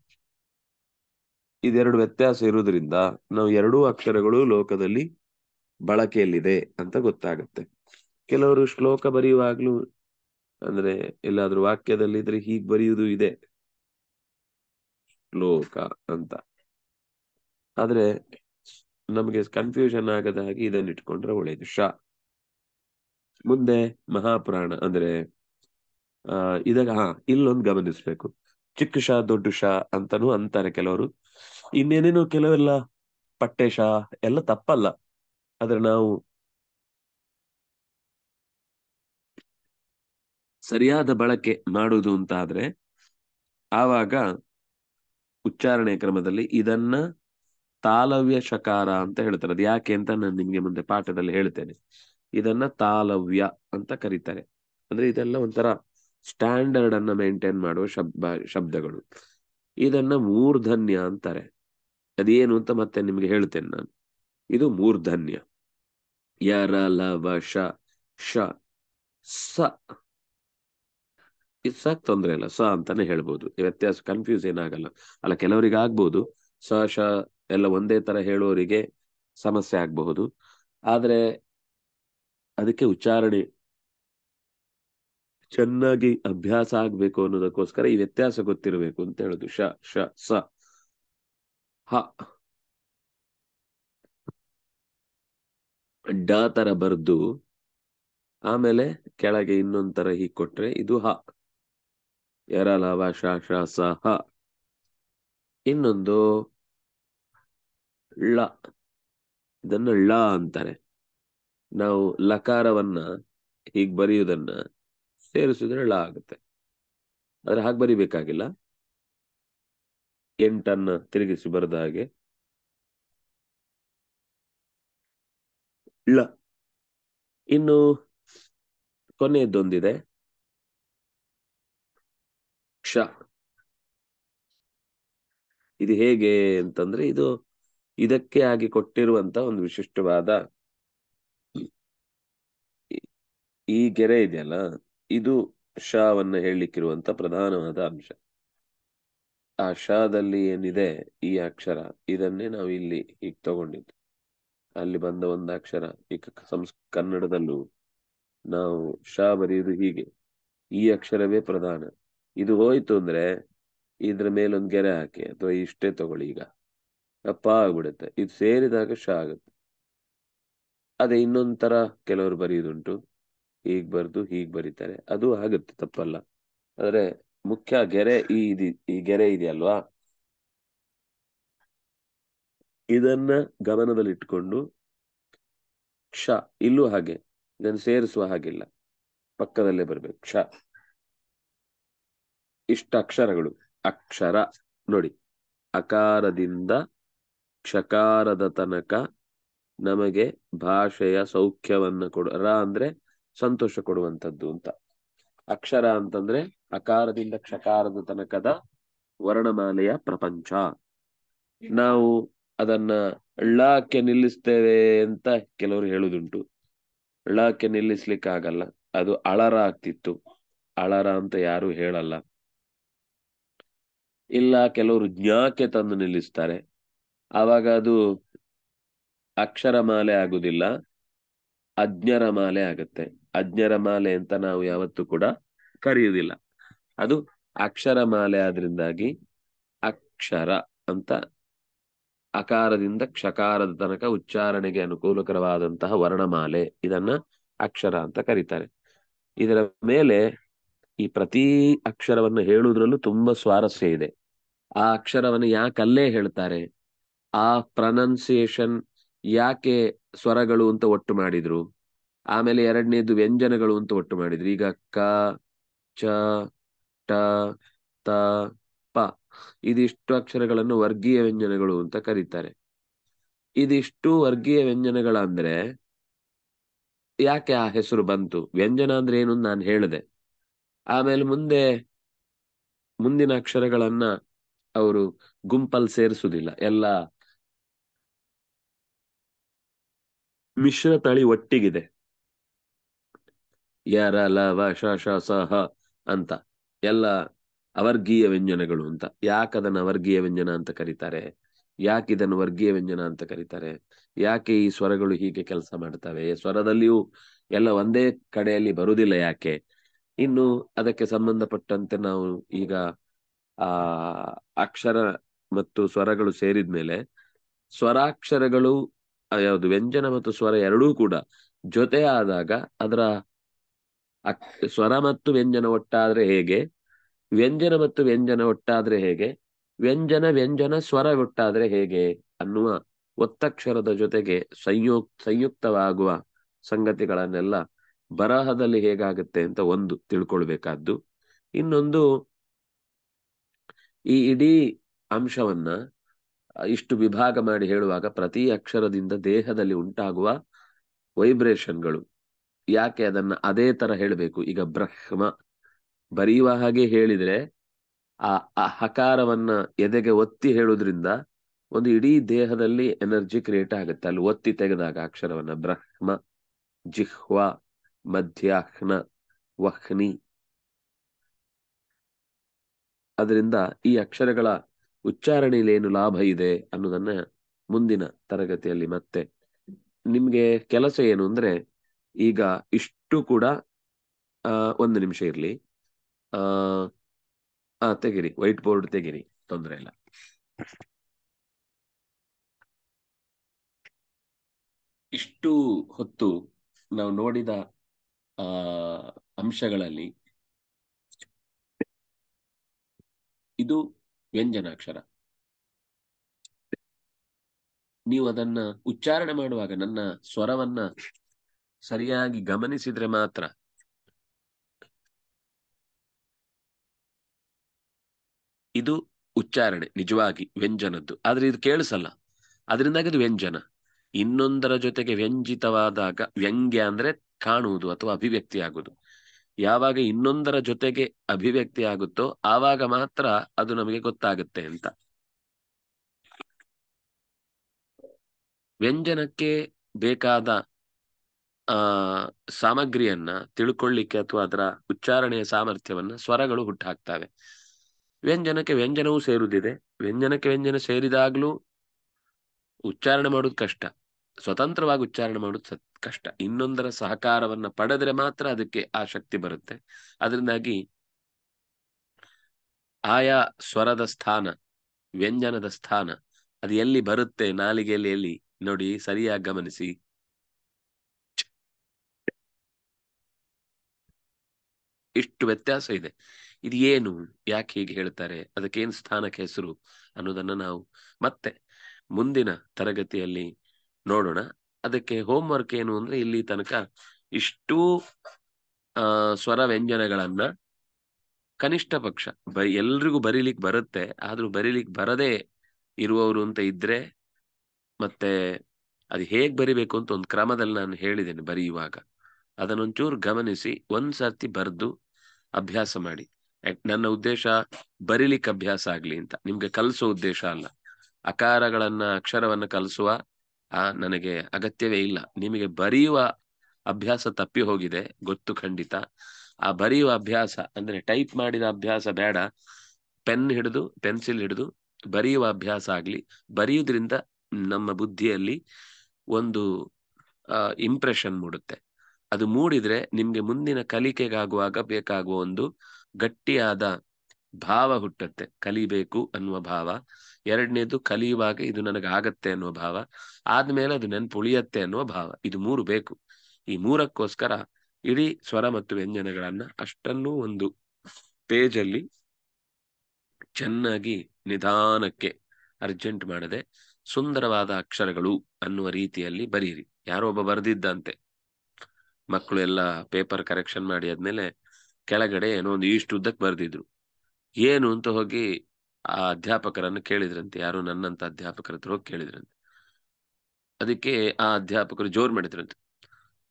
Speaker 1: ಇದೆರಡು ವ್ಯತ್ಯಾಸ ಇರುವುದರಿಂದ ನಾವು ಎರಡೂ ಅಕ್ಷರಗಳು ಲೋಕದಲ್ಲಿ ಬಳಕೆಯಲ್ಲಿದೆ ಅಂತ ಗೊತ್ತಾಗುತ್ತೆ ಕೆಲವರು ಶ್ಲೋಕ ಬರೆಯುವಾಗ್ಲೂ ಅಂದ್ರೆ ಎಲ್ಲಾದ್ರೂ ವಾಕ್ಯದಲ್ಲಿ ಇದ್ರೆ ಹೀಗ್ ಬರೆಯುವುದು ಇದೆ ಶ್ಲೋಕ ಅಂತ ಆದ್ರೆ ನಮಗೆ ಕನ್ಫ್ಯೂಷನ್ ಆಗದ ಹಾಗೆ ಇದನ್ನ ಇಟ್ಕೊಂಡ್ರೆ ಒಳ್ಳೇದು ಶ ಮುಂದೆ ಮಹಾಪುರಾಣ ಅಂದ್ರೆ ಆ ಇದಾಗ ಹಾ ಇಲ್ಲೊಂದು ಗಮನಿಸ್ಬೇಕು ಚಿಕ್ಕ ಶಾ ದೊಡ್ಡ ಶಾ ಅಂತಾನು ಅಂತಾರೆ ಕೆಲವರು ಇನ್ನೇನೇನು ಕೆಲವೆಲ್ಲ ಪಟ್ಟೆ ಶಾ ಎಲ್ಲ ತಪ್ಪಲ್ಲ ಆದ್ರೆ ನಾವು ಸರಿಯಾದ ಬಳಕೆ ಮಾಡುವುದು ಅಂತ ಆದ್ರೆ ಆವಾಗ ಉಚ್ಚಾರಣೆ ಕ್ರಮದಲ್ಲಿ ಇದನ್ನ ತಾಲವ್ಯ ಶಕಾರ ಅಂತ ಹೇಳ್ತಾರೆ ಅದು ಯಾಕೆ ಅಂತ ನಾನು ನಿಮ್ಗೆ ಮುಂದೆ ಪಾಠದಲ್ಲಿ ಹೇಳ್ತೇನೆ ಇದನ್ನ ತಾಲವ್ಯ ಅಂತ ಕರೀತಾರೆ ಅಂದ್ರೆ ಇದೆಲ್ಲ ಒಂಥರ ಸ್ಟ್ಯಾಂಡರ್ಡ್ ಅನ್ನ ಮೇಂಟೈನ್ ಮಾಡುವ ಶಬ್ದ ಶಬ್ದಗಳು ಇದನ್ನ ಮೂರ್ಧನ್ಯ ಅಂತಾರೆ ಅದೇನು ಅಂತ ಮತ್ತೆ ನಿಮ್ಗೆ ಹೇಳ್ತೇನೆ ನಾನು ಇದು ಮೂರ್ಧನ್ಯ ಯರ ಲವ ಶ ಶ ಸ ಸಾಕ್ ತೊಂದ್ರೆ ಇಲ್ಲ ಸ ಅಂತಾನೆ ಹೇಳ್ಬೋದು ವ್ಯತ್ಯಾಸ ಕನ್ಫ್ಯೂಸ್ ಏನಾಗಲ್ಲ ಅಲ್ಲ ಕೆಲವರಿಗೆ ಆಗ್ಬೋದು ಸ ಶ ಎಲ್ಲ ಒಂದೇ ತರ ಹೇಳೋರಿಗೆ ಸಮಸ್ಯೆ ಆಗ್ಬಹುದು ಆದ್ರೆ ಅದಕ್ಕೆ ಉಚ್ಚಾರಣೆ ಚೆನ್ನಾಗಿ ಅಭ್ಯಾಸ ಆಗ್ಬೇಕು ಅನ್ನೋದಕ್ಕೋಸ್ಕರ ಈ ವ್ಯತ್ಯಾಸ ಗೊತ್ತಿರಬೇಕು ಅಂತ ಹೇಳುದು ಶ ಶ ಸ ಹ ಡ ತರ ಬರ್ದು ಆಮೇಲೆ ಕೆಳಗೆ ಇನ್ನೊಂದ್ ತರ ಹೀಗೆ ಕೊಟ್ರೆ ಇದು ಹ ಯರ ಲಾಭ ಶ ಶ ಸ ಹ ಇನ್ನೊಂದು ಳ ಇದನ್ನ ಳ ಅಂತಾರೆ ನಾವು ಲಕಾರವನ್ನ ಹೀಗ್ ಬರೆಯುವುದನ್ನ ಸೇರಿಸಿದ್ರೆ ಳ ಆಗುತ್ತೆ ಆದ್ರೆ ಹಾಗೆ ಬರಿಬೇಕಾಗಿಲ್ಲ ಎಂಟನ್ನು ತಿರುಗಿಸಿ ಬರೆದ ಹಾಗೆ ಲ ಇನ್ನು ಕೊನೆಯದ್ದೊಂದಿದೆ ಕ್ಷ ಇದು ಹೇಗೆ ಅಂತಂದ್ರೆ ಇದು ಇದಕ್ಕೆ ಆಗಿ ಕೊಟ್ಟಿರುವಂತ ಒಂದು ವಿಶಿಷ್ಟವಾದ ಈ ಗೆರೆ ಇದೆಯಲ್ಲ ಇದು ಶವನ್ನ ಹೇಳಲಿಕ್ಕಿರುವಂತ ಪ್ರಧಾನವಾದ ಅಂಶ ಆ ಶದಲ್ಲಿ ಏನಿದೆ ಈ ಅಕ್ಷರ ಇದನ್ನೇ ನಾವು ಇಲ್ಲಿ ಈಗ ತಗೊಂಡಿದ್ದು ಅಲ್ಲಿ ಬಂದ ಒಂದು ಅಕ್ಷರ ಈಗ ಸಂಸ್ ಕನ್ನಡದಲ್ಲೂ ನಾವು ಶಾ ಬರೆಯುವುದು ಹೀಗೆ ಈ ಅಕ್ಷರವೇ ಪ್ರಧಾನ ಇದು ಹೋಯ್ತು ಅಂದ್ರೆ ಇದ್ರ ಮೇಲೊಂದು ಗೆರೆ ಹಾಕಿ ಅಥವಾ ಇಷ್ಟೇ ತಗೊಳ್ಳಿ ಈಗ ಅಪ್ಪ ಆಗ್ಬಿಡುತ್ತೆ ಇದು ಸೇರಿದಾಗ ಶಾ ಆಗುತ್ತೆ ಅದೇ ಇನ್ನೊಂದ್ ತರ ಕೆಲವರು ಬರೆಯುದುಂಟು ಹೀಗ್ ಬರೆದು ಹೀಗ್ ಬರೀತಾರೆ ಅದು ಆಗುತ್ತೆ ತಪ್ಪಲ್ಲ ಆದ್ರೆ ಮುಖ್ಯ ಗೆರೆ ಈ ಇದು ಈ ಗೆರೆ ಇದೆಯಲ್ವಾ ಇದನ್ನ ಗಮನದಲ್ಲಿಟ್ಕೊಂಡು ಕ್ಷ ಇಲ್ಲೂ ಹಾಗೆ ಇದನ್ನು ಸೇರಿಸುವ ಹಾಗಿಲ್ಲ ಪಕ್ಕದಲ್ಲೇ ಬರ್ಬೇಕು ಕ್ಷ ಇಷ್ಟ ಅಕ್ಷರಗಳು ಅಕ್ಷರ ನೋಡಿ ಅಕಾರದಿಂದ ಕ್ಷಕಾರದ ತನಕ ನಮಗೆ ಭಾಷೆಯ ಸೌಖ್ಯವನ್ನ ಕೊಡ ರ ಅಂದ್ರೆ ಸಂತೋಷ ಕೊಡುವಂಥದ್ದು ಅಂತ ಅಕ್ಷರ ಅಂತಂದ್ರೆ ಅಕಾರದಿಂದ ಕ್ಷಕಾರದ ತನಕದ ವರ್ಣಮಾಲೆಯ ಪ್ರಪಂಚ ನಾವು ಅದನ್ನ ಅಳ್ಳಾಕೆ ನಿಲ್ಲಿಸ್ತೇವೆ ಅಂತ ಕೆಲವರು ಹೇಳುದುಂಟು ನಿಲ್ಲಿಸ್ಲಿಕ್ಕೆ ನಿಲ್ಲಿಸ್ಲಿಕ್ಕಾಗಲ್ಲ ಅದು ಅಳರ ಆಗ್ತಿತ್ತು ಅಳರ ಅಂತ ಯಾರು ಹೇಳಲ್ಲ ಇಲ್ಲ ಕೆಲವರು ಜ್ಞಾಕ್ಕೆ ತಂದು ನಿಲ್ಲಿಸ್ತಾರೆ ಆವಾಗ ಅದು ಅಕ್ಷರ ಮಾಲೆ ಆಗುದಿಲ್ಲ ಅಜ್ಞರ ಮಾಲೆ ಆಗತ್ತೆ ಅಜ್ಞರ ಮಾಲೆ ಅಂತ ನಾವು ಯಾವತ್ತೂ ಕೂಡ ಕರೆಯುವುದಿಲ್ಲ ಅದು ಅಕ್ಷರ ಮಾಲೆ ಆದ್ರಿಂದಾಗಿ ಅಕ್ಷರ ಅಂತ ಅಕಾರದಿಂದ ಕ್ಷಕಾರದ ತನಕ ಉಚ್ಚಾರಣೆಗೆ ಅನುಕೂಲಕರವಾದಂತಹ ವರ್ಣಮಾಲೆ ಇದನ್ನ ಅಕ್ಷರ ಅಂತ ಕರೀತಾರೆ ಇದರ ಮೇಲೆ ಈ ಪ್ರತಿ ಅಕ್ಷರವನ್ನು ಹೇಳುವುದರಲ್ಲೂ ತುಂಬಾ ಸ್ವಾರಸ್ಯ ಇದೆ ಆ ಅಕ್ಷರವನ್ನು ಯಾಕಲ್ಲೇ ಹೇಳ್ತಾರೆ ಆ ಪ್ರನೌನ್ಸಿಯೇಷನ್ ಯಾಕೆ ಸ್ವರಗಳು ಅಂತ ಒಟ್ಟು ಮಾಡಿದ್ರು ಆಮೇಲೆ ಎರಡನೇದು ವ್ಯಂಜನಗಳು ಅಂತ ಒಟ್ಟು ಮಾಡಿದ್ರು ಈಗ ಕ ಚ ಟ ತ ಪ ಇದಿಷ್ಟು ಅಕ್ಷರಗಳನ್ನು ವರ್ಗೀಯ ವ್ಯಂಜನಗಳು ಅಂತ ಕರೀತಾರೆ ಇದಿಷ್ಟು ವರ್ಗೀಯ ವ್ಯಂಜನಗಳಂದ್ರೆ ಯಾಕೆ ಆ ಹೆಸರು ಬಂತು ವ್ಯಂಜನ ಅಂದ್ರೆ ಏನು ನಾನು ಹೇಳಿದೆ ಆಮೇಲೆ ಮುಂದೆ ಮುಂದಿನ ಅಕ್ಷರಗಳನ್ನ ಅವರು ಗುಂಪಲ್ಲಿ ಸೇರಿಸುದಿಲ್ಲ ಎಲ್ಲ ಮಿಶ್ರ ತಳಿ ಒಟ್ಟಿಗಿದೆ ಯರ ಲ ಶ ಶ ಸ ಹ ಅಂತ ಎಲ್ಲ ಅವರ್ಗೀಯ ವ್ಯಂಜನಗಳು ಅಂತ ಅದನ್ನು ಅವರ್ಗೀಯ ವ್ಯಂಜನ ಅಂತ ಕರೀತಾರೆ ಯಾಕೆ ಇದನ್ನು ವರ್ಗೀಯ ವ್ಯಂಜನ ಅಂತ ಕರೀತಾರೆ ಯಾಕೆ ಈ ಸ್ವರಗಳು ಹೀಗೆ ಕೆಲಸ ಮಾಡ್ತವೆ ಸ್ವರದಲ್ಲಿಯೂ ಎಲ್ಲ ಒಂದೇ ಕಡೆಯಲ್ಲಿ ಬರುವುದಿಲ್ಲ ಯಾಕೆ ಇನ್ನು ಅದಕ್ಕೆ ಸಂಬಂಧಪಟ್ಟಂತೆ ನಾವು ಈಗ ಆ ಅಕ್ಷರ ಮತ್ತು ಸ್ವರಗಳು ಸೇರಿದ ಮೇಲೆ ಸ್ವರಾಕ್ಷರಗಳು ಯಾವುದು ವ್ಯಂಜನ ಮತ್ತು ಸ್ವರ ಎರಡೂ ಕೂಡ ಜೊತೆ ಆದಾಗ ಅದರ ಸ್ವರ ಮತ್ತು ವ್ಯಂಜನ ಒಟ್ಟಾದ್ರೆ ಹೇಗೆ ವ್ಯಂಜನ ಮತ್ತು ವ್ಯಂಜನ ಒಟ್ಟಾದ್ರೆ ಹೇಗೆ ವ್ಯಂಜನ ವ್ಯಂಜನ ಸ್ವರ ಒಟ್ಟಾದ್ರೆ ಹೇಗೆ ಅನ್ನುವ ಒತ್ತಕ್ಷರದ ಜೊತೆಗೆ ಸಂಯುಕ್ ಸಂಯುಕ್ತವಾಗುವ ಸಂಗತಿಗಳನ್ನೆಲ್ಲ ಬರಹದಲ್ಲಿ ಹೇಗಾಗುತ್ತೆ ಅಂತ ಒಂದು ತಿಳ್ಕೊಳ್ಬೇಕಾದ್ದು ಇನ್ನೊಂದು ಈ ಇಡೀ ಅಂಶವನ್ನ ಇಷ್ಟು ವಿಭಾಗ ಮಾಡಿ ಹೇಳುವಾಗ ಪ್ರತಿ ಅಕ್ಷರದಿಂದ ದೇಹದಲ್ಲಿ ಉಂಟಾಗುವ ವೈಬ್ರೇಷನ್ಗಳು ಯಾಕೆ ಅದನ್ನ ಅದೇ ತರ ಹೇಳಬೇಕು ಈಗ ಬ್ರಹ್ಮ ಬರೆಯುವ ಹಾಗೆ ಹೇಳಿದ್ರೆ ಆ ಹಕಾರವನ್ನ ಎದೆಗೆ ಒತ್ತಿ ಹೇಳುದ್ರಿಂದ ಒಂದು ಇಡೀ ದೇಹದಲ್ಲಿ ಎನರ್ಜಿ ಕ್ರಿಯೇಟ್ ಆಗುತ್ತೆ ಅಲ್ಲಿ ಒತ್ತಿ ತೆಗೆದಾಗ ಅಕ್ಷರವನ್ನ ಬ್ರಹ್ಮ ಜಿಹ್ವ ಮಧ್ಯಾಹ್ನ ವಹ್ನಿ ಅದರಿಂದ ಈ ಅಕ್ಷರಗಳ ಉಚ್ಚಾರಣೆಯಲ್ಲಿ ಏನು ಲಾಭ ಇದೆ ಅನ್ನೋದನ್ನ ಮುಂದಿನ ತರಗತಿಯಲ್ಲಿ ಮತ್ತೆ ನಿಮ್ಗೆ ಕೆಲಸ ಏನು ಅಂದ್ರೆ ಈಗ ಇಷ್ಟು ಕೂಡ ಒಂದು ನಿಮಿಷ ಇರಲಿ ಆ ತೆಗಿರಿ ವೈಟ್ ಬೋರ್ಡ್ ತೆಗಿರಿ ತೊಂದರೆ ಇಲ್ಲ ಇಷ್ಟು ಹೊತ್ತು ನಾವು ನೋಡಿದ ಅಂಶಗಳಲ್ಲಿ ಇದು ವ್ಯಂಜನಾಕ್ಷರ ನೀವು ಅದನ್ನ ಉಚ್ಚಾರಣೆ ಮಾಡುವಾಗ ನನ್ನ ಸ್ವರವನ್ನ ಸರಿಯಾಗಿ ಗಮನಿಸಿದ್ರೆ ಮಾತ್ರ ಇದು ಉಚ್ಚಾರಣೆ ನಿಜವಾಗಿ ವ್ಯಂಜನದ್ದು ಆದ್ರೆ ಇದು ಕೇಳಿಸಲ್ಲ ಅದರಿಂದಾಗಿ ಇದು ವ್ಯಂಜನ ಇನ್ನೊಂದರ ಜೊತೆಗೆ ವ್ಯಂಜಿತವಾದಾಗ ವ್ಯಂಗ್ಯ ಅಂದ್ರೆ ಕಾಣುವುದು ಅಥವಾ ಅಭಿವ್ಯಕ್ತಿ ಆಗುವುದು ಯಾವಾಗ ಇನ್ನೊಂದರ ಜೊತೆಗೆ ಅಭಿವ್ಯಕ್ತಿ ಆಗುತ್ತೋ ಆವಾಗ ಮಾತ್ರ ಅದು ನಮಗೆ ಗೊತ್ತಾಗುತ್ತೆ ಅಂತ ವ್ಯಂಜನಕ್ಕೆ ಬೇಕಾದ ಆ ಸಾಮಗ್ರಿಯನ್ನ ತಿಳ್ಕೊಳ್ಳಿಕ್ಕೆ ಅಥವಾ ಅದರ ಉಚ್ಚಾರಣೆಯ ಸಾಮರ್ಥ್ಯವನ್ನ ಸ್ವರಗಳು ಹುಟ್ಟಾಕ್ತವೆ ವ್ಯಂಜನಕ್ಕೆ ವ್ಯಂಜನವೂ ಸೇರುದಿದೆ ವ್ಯಂಜನಕ್ಕೆ ವ್ಯಂಜನ ಸೇರಿದಾಗ್ಲೂ ಉಚ್ಚಾರಣೆ ಮಾಡೋದು ಕಷ್ಟ ಸ್ವತಂತ್ರವಾಗಿ ಉಚ್ಚಾರಣೆ ಮಾಡೋದು ಕಷ್ಟ ಇನ್ನೊಂದರ ಸಹಕಾರವನ್ನ ಪಡೆದ್ರೆ ಮಾತ್ರ ಅದಕ್ಕೆ ಆ ಶಕ್ತಿ ಬರುತ್ತೆ ಅದರಿಂದಾಗಿ ಆಯಾ ಸ್ವರದ ಸ್ಥಾನ ವ್ಯಂಜನದ ಸ್ಥಾನ ಅದು ಎಲ್ಲಿ ಬರುತ್ತೆ ನಾಲಿಗೆಯಲ್ಲಿ ಎಲ್ಲಿ ನೋಡಿ ಸರಿಯಾಗಿ ಗಮನಿಸಿ ಇಷ್ಟು ವ್ಯತ್ಯಾಸ ಇದೆ ಇದು ಏನು ಯಾಕೆ ಹೀಗೆ ಹೇಳ್ತಾರೆ ಅದಕ್ಕೇನು ಸ್ಥಾನಕ್ಕೆ ಹೆಸರು ಅನ್ನೋದನ್ನ ನಾವು ಮತ್ತೆ ಮುಂದಿನ ತರಗತಿಯಲ್ಲಿ ನೋಡೋಣ ಅದಕ್ಕೆ ಹೋಮ್ವರ್ಕ್ ಏನು ಅಂದ್ರೆ ಇಲ್ಲಿ ತನಕ ಇಷ್ಟು ಸ್ವರ ವ್ಯಂಜನಗಳನ್ನ ಕನಿಷ್ಠ ಪಕ್ಷ ಬರಿ ಎಲ್ರಿಗೂ ಬರೀಲಿಕ್ಕೆ ಬರುತ್ತೆ ಆದ್ರೂ ಬರೀಲಿಕ್ಕೆ ಬರದೇ ಇರುವವರು ಅಂತ ಇದ್ರೆ ಮತ್ತೆ ಅದು ಹೇಗ್ ಬರಿಬೇಕು ಅಂತ ಒಂದು ಕ್ರಮದಲ್ಲಿ ನಾನು ಹೇಳಿದ್ದೇನೆ ಬರೆಯುವಾಗ ಅದನ್ನೊಂಚೂರು ಗಮನಿಸಿ ಒಂದ್ಸರ್ತಿ ಬರೆದು ಅಭ್ಯಾಸ ಮಾಡಿ ನನ್ನ ಉದ್ದೇಶ ಬರಿಲಿಕ್ಕೆ ಅಭ್ಯಾಸ ಆಗ್ಲಿ ಅಂತ ನಿಮ್ಗೆ ಕಲಿಸೋ ಉದ್ದೇಶ ಅಲ್ಲ ಅಕಾರಗಳನ್ನ ಅಕ್ಷರವನ್ನ ಕಲಿಸುವ ಆ ನನಗೆ ಅಗತ್ಯವೇ ಇಲ್ಲ ನಿಮಗೆ ಬರೆಯುವ ಅಭ್ಯಾಸ ತಪ್ಪಿ ಹೋಗಿದೆ ಗೊತ್ತು ಖಂಡಿತ ಆ ಬರೆಯುವ ಅಭ್ಯಾಸ ಅಂದ್ರೆ ಟೈಪ್ ಮಾಡಿದ ಅಭ್ಯಾಸ ಬೇಡ ಪೆನ್ ಹಿಡಿದು ಪೆನ್ಸಿಲ್ ಹಿಡಿದು ಬರೆಯುವ ಅಭ್ಯಾಸ ಆಗ್ಲಿ ಬರೆಯುವುದ್ರಿಂದ ನಮ್ಮ ಬುದ್ಧಿಯಲ್ಲಿ ಒಂದು ಇಂಪ್ರೆಷನ್ ಮೂಡುತ್ತೆ ಅದು ಮೂಡಿದ್ರೆ ನಿಮ್ಗೆ ಮುಂದಿನ ಕಲಿಕೆಗಾಗುವಾಗ ಬೇಕಾಗುವ ಒಂದು ಗಟ್ಟಿಯಾದ ಭಾವ ಹುಟ್ಟತ್ತೆ ಕಲಿಬೇಕು ಅನ್ನುವ ಭಾವ ಎರಡನೇದು ಕಲಿಯುವಾಗ ಇದು ನನಗಾಗತ್ತೆ ಅನ್ನುವ ಭಾವ ಆದ್ಮೇಲೆ ಅದು ಉಳಿಯತ್ತೆ ಅನ್ನುವ ಭಾವ ಇದು ಮೂರು ಬೇಕು ಈ ಮೂರಕ್ಕೋಸ್ಕರ ಇಡೀ ಸ್ವರ ಮತ್ತು ವ್ಯಂಜನಗಳನ್ನ ಅಷ್ಟನ್ನೂ ಒಂದು ಪೇಜಲ್ಲಿ ಚೆನ್ನಾಗಿ ನಿಧಾನಕ್ಕೆ ಅರ್ಜೆಂಟ್ ಮಾಡದೆ ಸುಂದರವಾದ ಅಕ್ಷರಗಳು ಅನ್ನುವ ರೀತಿಯಲ್ಲಿ ಬರೀರಿ ಯಾರೋ ಒಬ್ಬ ಬರೆದಿದ್ದಂತೆ ಮಕ್ಕಳು ಎಲ್ಲ ಪೇಪರ್ ಕರೆಕ್ಷನ್ ಮಾಡಿ ಆದ್ಮೇಲೆ ಕೆಳಗಡೆ ಏನೋ ಒಂದು ಈಸ್ಟ್ ಉದ್ದಕ್ಕೆ ಬರೆದಿದ್ರು ಏನು ಅಂತ ಹೋಗಿ ಆ ಅಧ್ಯಾಪಕರನ್ನು ಕೇಳಿದ್ರಂತೆ ಯಾರು ನನ್ನಂತ ಅಧ್ಯಾಪಕರ ಹತ್ರ ಹೋಗಿ ಕೇಳಿದ್ರಂತೆ ಅದಕ್ಕೆ ಆ ಅಧ್ಯಾಪಕರು ಜೋರ್ ಮಾಡಿದ್ರಂತೆ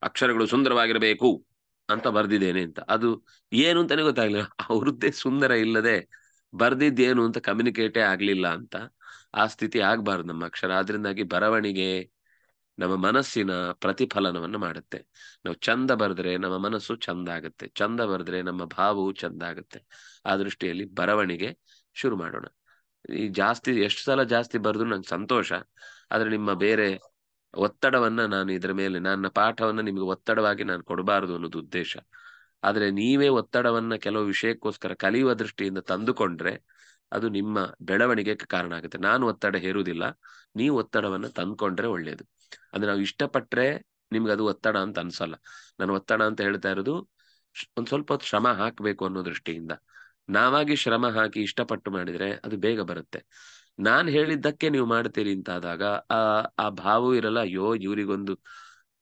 Speaker 1: ಅಕ್ಷರಗಳು ಸುಂದರವಾಗಿರಬೇಕು ಅಂತ ಬರ್ದಿದ್ದೇನೆ ಅಂತ ಅದು ಏನು ಅಂತಾನೆ ಗೊತ್ತಾಗ್ಲಿಲ್ಲ ಅವ್ರದ್ದೇ ಸುಂದರ ಇಲ್ಲದೆ ಬರ್ದಿದ್ದೇನು ಅಂತ ಕಮ್ಯುನಿಕೇಟೇ ಆಗ್ಲಿಲ್ಲ ಅಂತ ಆ ಸ್ಥಿತಿ ಆಗ್ಬಾರ್ದು ನಮ್ಮ ಅಕ್ಷರ ಅದರಿಂದಾಗಿ ಬರವಣಿಗೆ ನಮ್ಮ ಮನಸ್ಸಿನ ಪ್ರತಿಫಲನವನ್ನು ಮಾಡುತ್ತೆ ನಾವು ಚಂದ ಬರೆದ್ರೆ ನಮ್ಮ ಮನಸ್ಸು ಚಂದ ಆಗುತ್ತೆ ಚಂದ ಬರೆದ್ರೆ ನಮ್ಮ ಭಾವವು ಚಂದ ಆಗುತ್ತೆ ಆ ದೃಷ್ಟಿಯಲ್ಲಿ ಬರವಣಿಗೆ ಶುರು ಮಾಡೋಣ ಈ ಜಾಸ್ತಿ ಎಷ್ಟು ಸಲ ಜಾಸ್ತಿ ಬರೆದ್ರು ನಂಗೆ ಸಂತೋಷ ಆದ್ರೆ ನಿಮ್ಮ ಬೇರೆ ಒತ್ತಡವನ್ನ ನಾನು ಇದ್ರ ಮೇಲೆ ನನ್ನ ಪಾಠವನ್ನ ನಿಮಗೆ ಒತ್ತಡವಾಗಿ ನಾನು ಕೊಡಬಾರದು ಅನ್ನೋದು ಉದ್ದೇಶ ಆದ್ರೆ ನೀವೇ ಒತ್ತಡವನ್ನ ಕೆಲವು ವಿಷಯಕ್ಕೋಸ್ಕರ ಕಲಿಯುವ ದೃಷ್ಟಿಯಿಂದ ತಂದುಕೊಂಡ್ರೆ ಅದು ನಿಮ್ಮ ಬೆಳವಣಿಗೆಗೆ ಕಾರಣ ಆಗುತ್ತೆ ನಾನು ಒತ್ತಡ ಹೇರುವುದಿಲ್ಲ ನೀವು ಒತ್ತಡವನ್ನ ತಂದ್ಕೊಂಡ್ರೆ ಒಳ್ಳೇದು ಅದು ನಾವು ಇಷ್ಟಪಟ್ರೆ ನಿಮ್ಗೆ ಅದು ಒತ್ತಡ ಅಂತ ಅನ್ಸಲ್ಲ ನಾನು ಒತ್ತಡ ಅಂತ ಹೇಳ್ತಾ ಇರೋದು ಒಂದ್ ಸ್ವಲ್ಪ ಹೊತ್ತು ಶ್ರಮ ಹಾಕ್ಬೇಕು ಅನ್ನೋ ದೃಷ್ಟಿಯಿಂದ ನಾವಾಗಿ ಶ್ರಮ ಹಾಕಿ ಇಷ್ಟಪಟ್ಟು ಮಾಡಿದ್ರೆ ಅದು ಬೇಗ ಬರುತ್ತೆ ನಾನ್ ಹೇಳಿದ್ದಕ್ಕೆ ನೀವು ಮಾಡ್ತೀರಿ ಅಂತ ಆದಾಗ ಆ ಆ ಭಾವ ಇರಲ್ಲ ಅಯ್ಯೋ ಇವರಿಗೊಂದು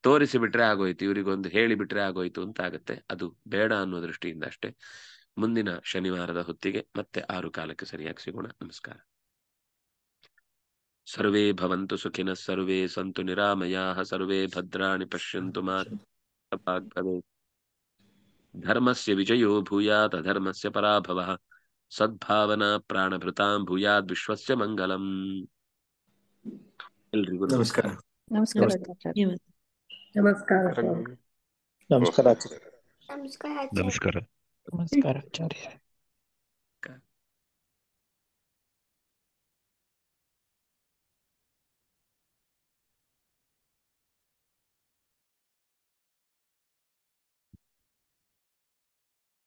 Speaker 1: ತೋರಿಸಿ ಬಿಟ್ರೆ ಆಗೋಯ್ತು ಇವರಿಗೊಂದು ಬಿಟ್ರೆ ಆಗೋಯ್ತು ಅಂತ ಆಗುತ್ತೆ ಅದು ಬೇಡ ಅನ್ನೋ ದೃಷ್ಟಿಯಿಂದ ಅಷ್ಟೇ ಮುಂದಿನ ಶನಿವಾರದ ಹೊತ್ತಿಗೆ ಮತ್ತೆ ಆರು ಕಾಲಕ್ಕೆ ಸರಿಯಾಗಿ ಸಿಗೋಣ ನಮಸ್ಕಾರ सर्वे भवन्तु सुखिनः सर्वे सन्तु निरामयाः सर्वे भद्राणि पश्यन्तु मा धर्मस्य विजयो भूयात् अधर्मस्य पराभवः सद्भावना प्राणभृतां भूयात् विश्वस्य मङ्गलम् नमस्कार नमस्कार नमस्कार नमस्कार नमस्कार ನಮಸ್ಕಾರ
Speaker 2: ನಮಸ್ಕಾರ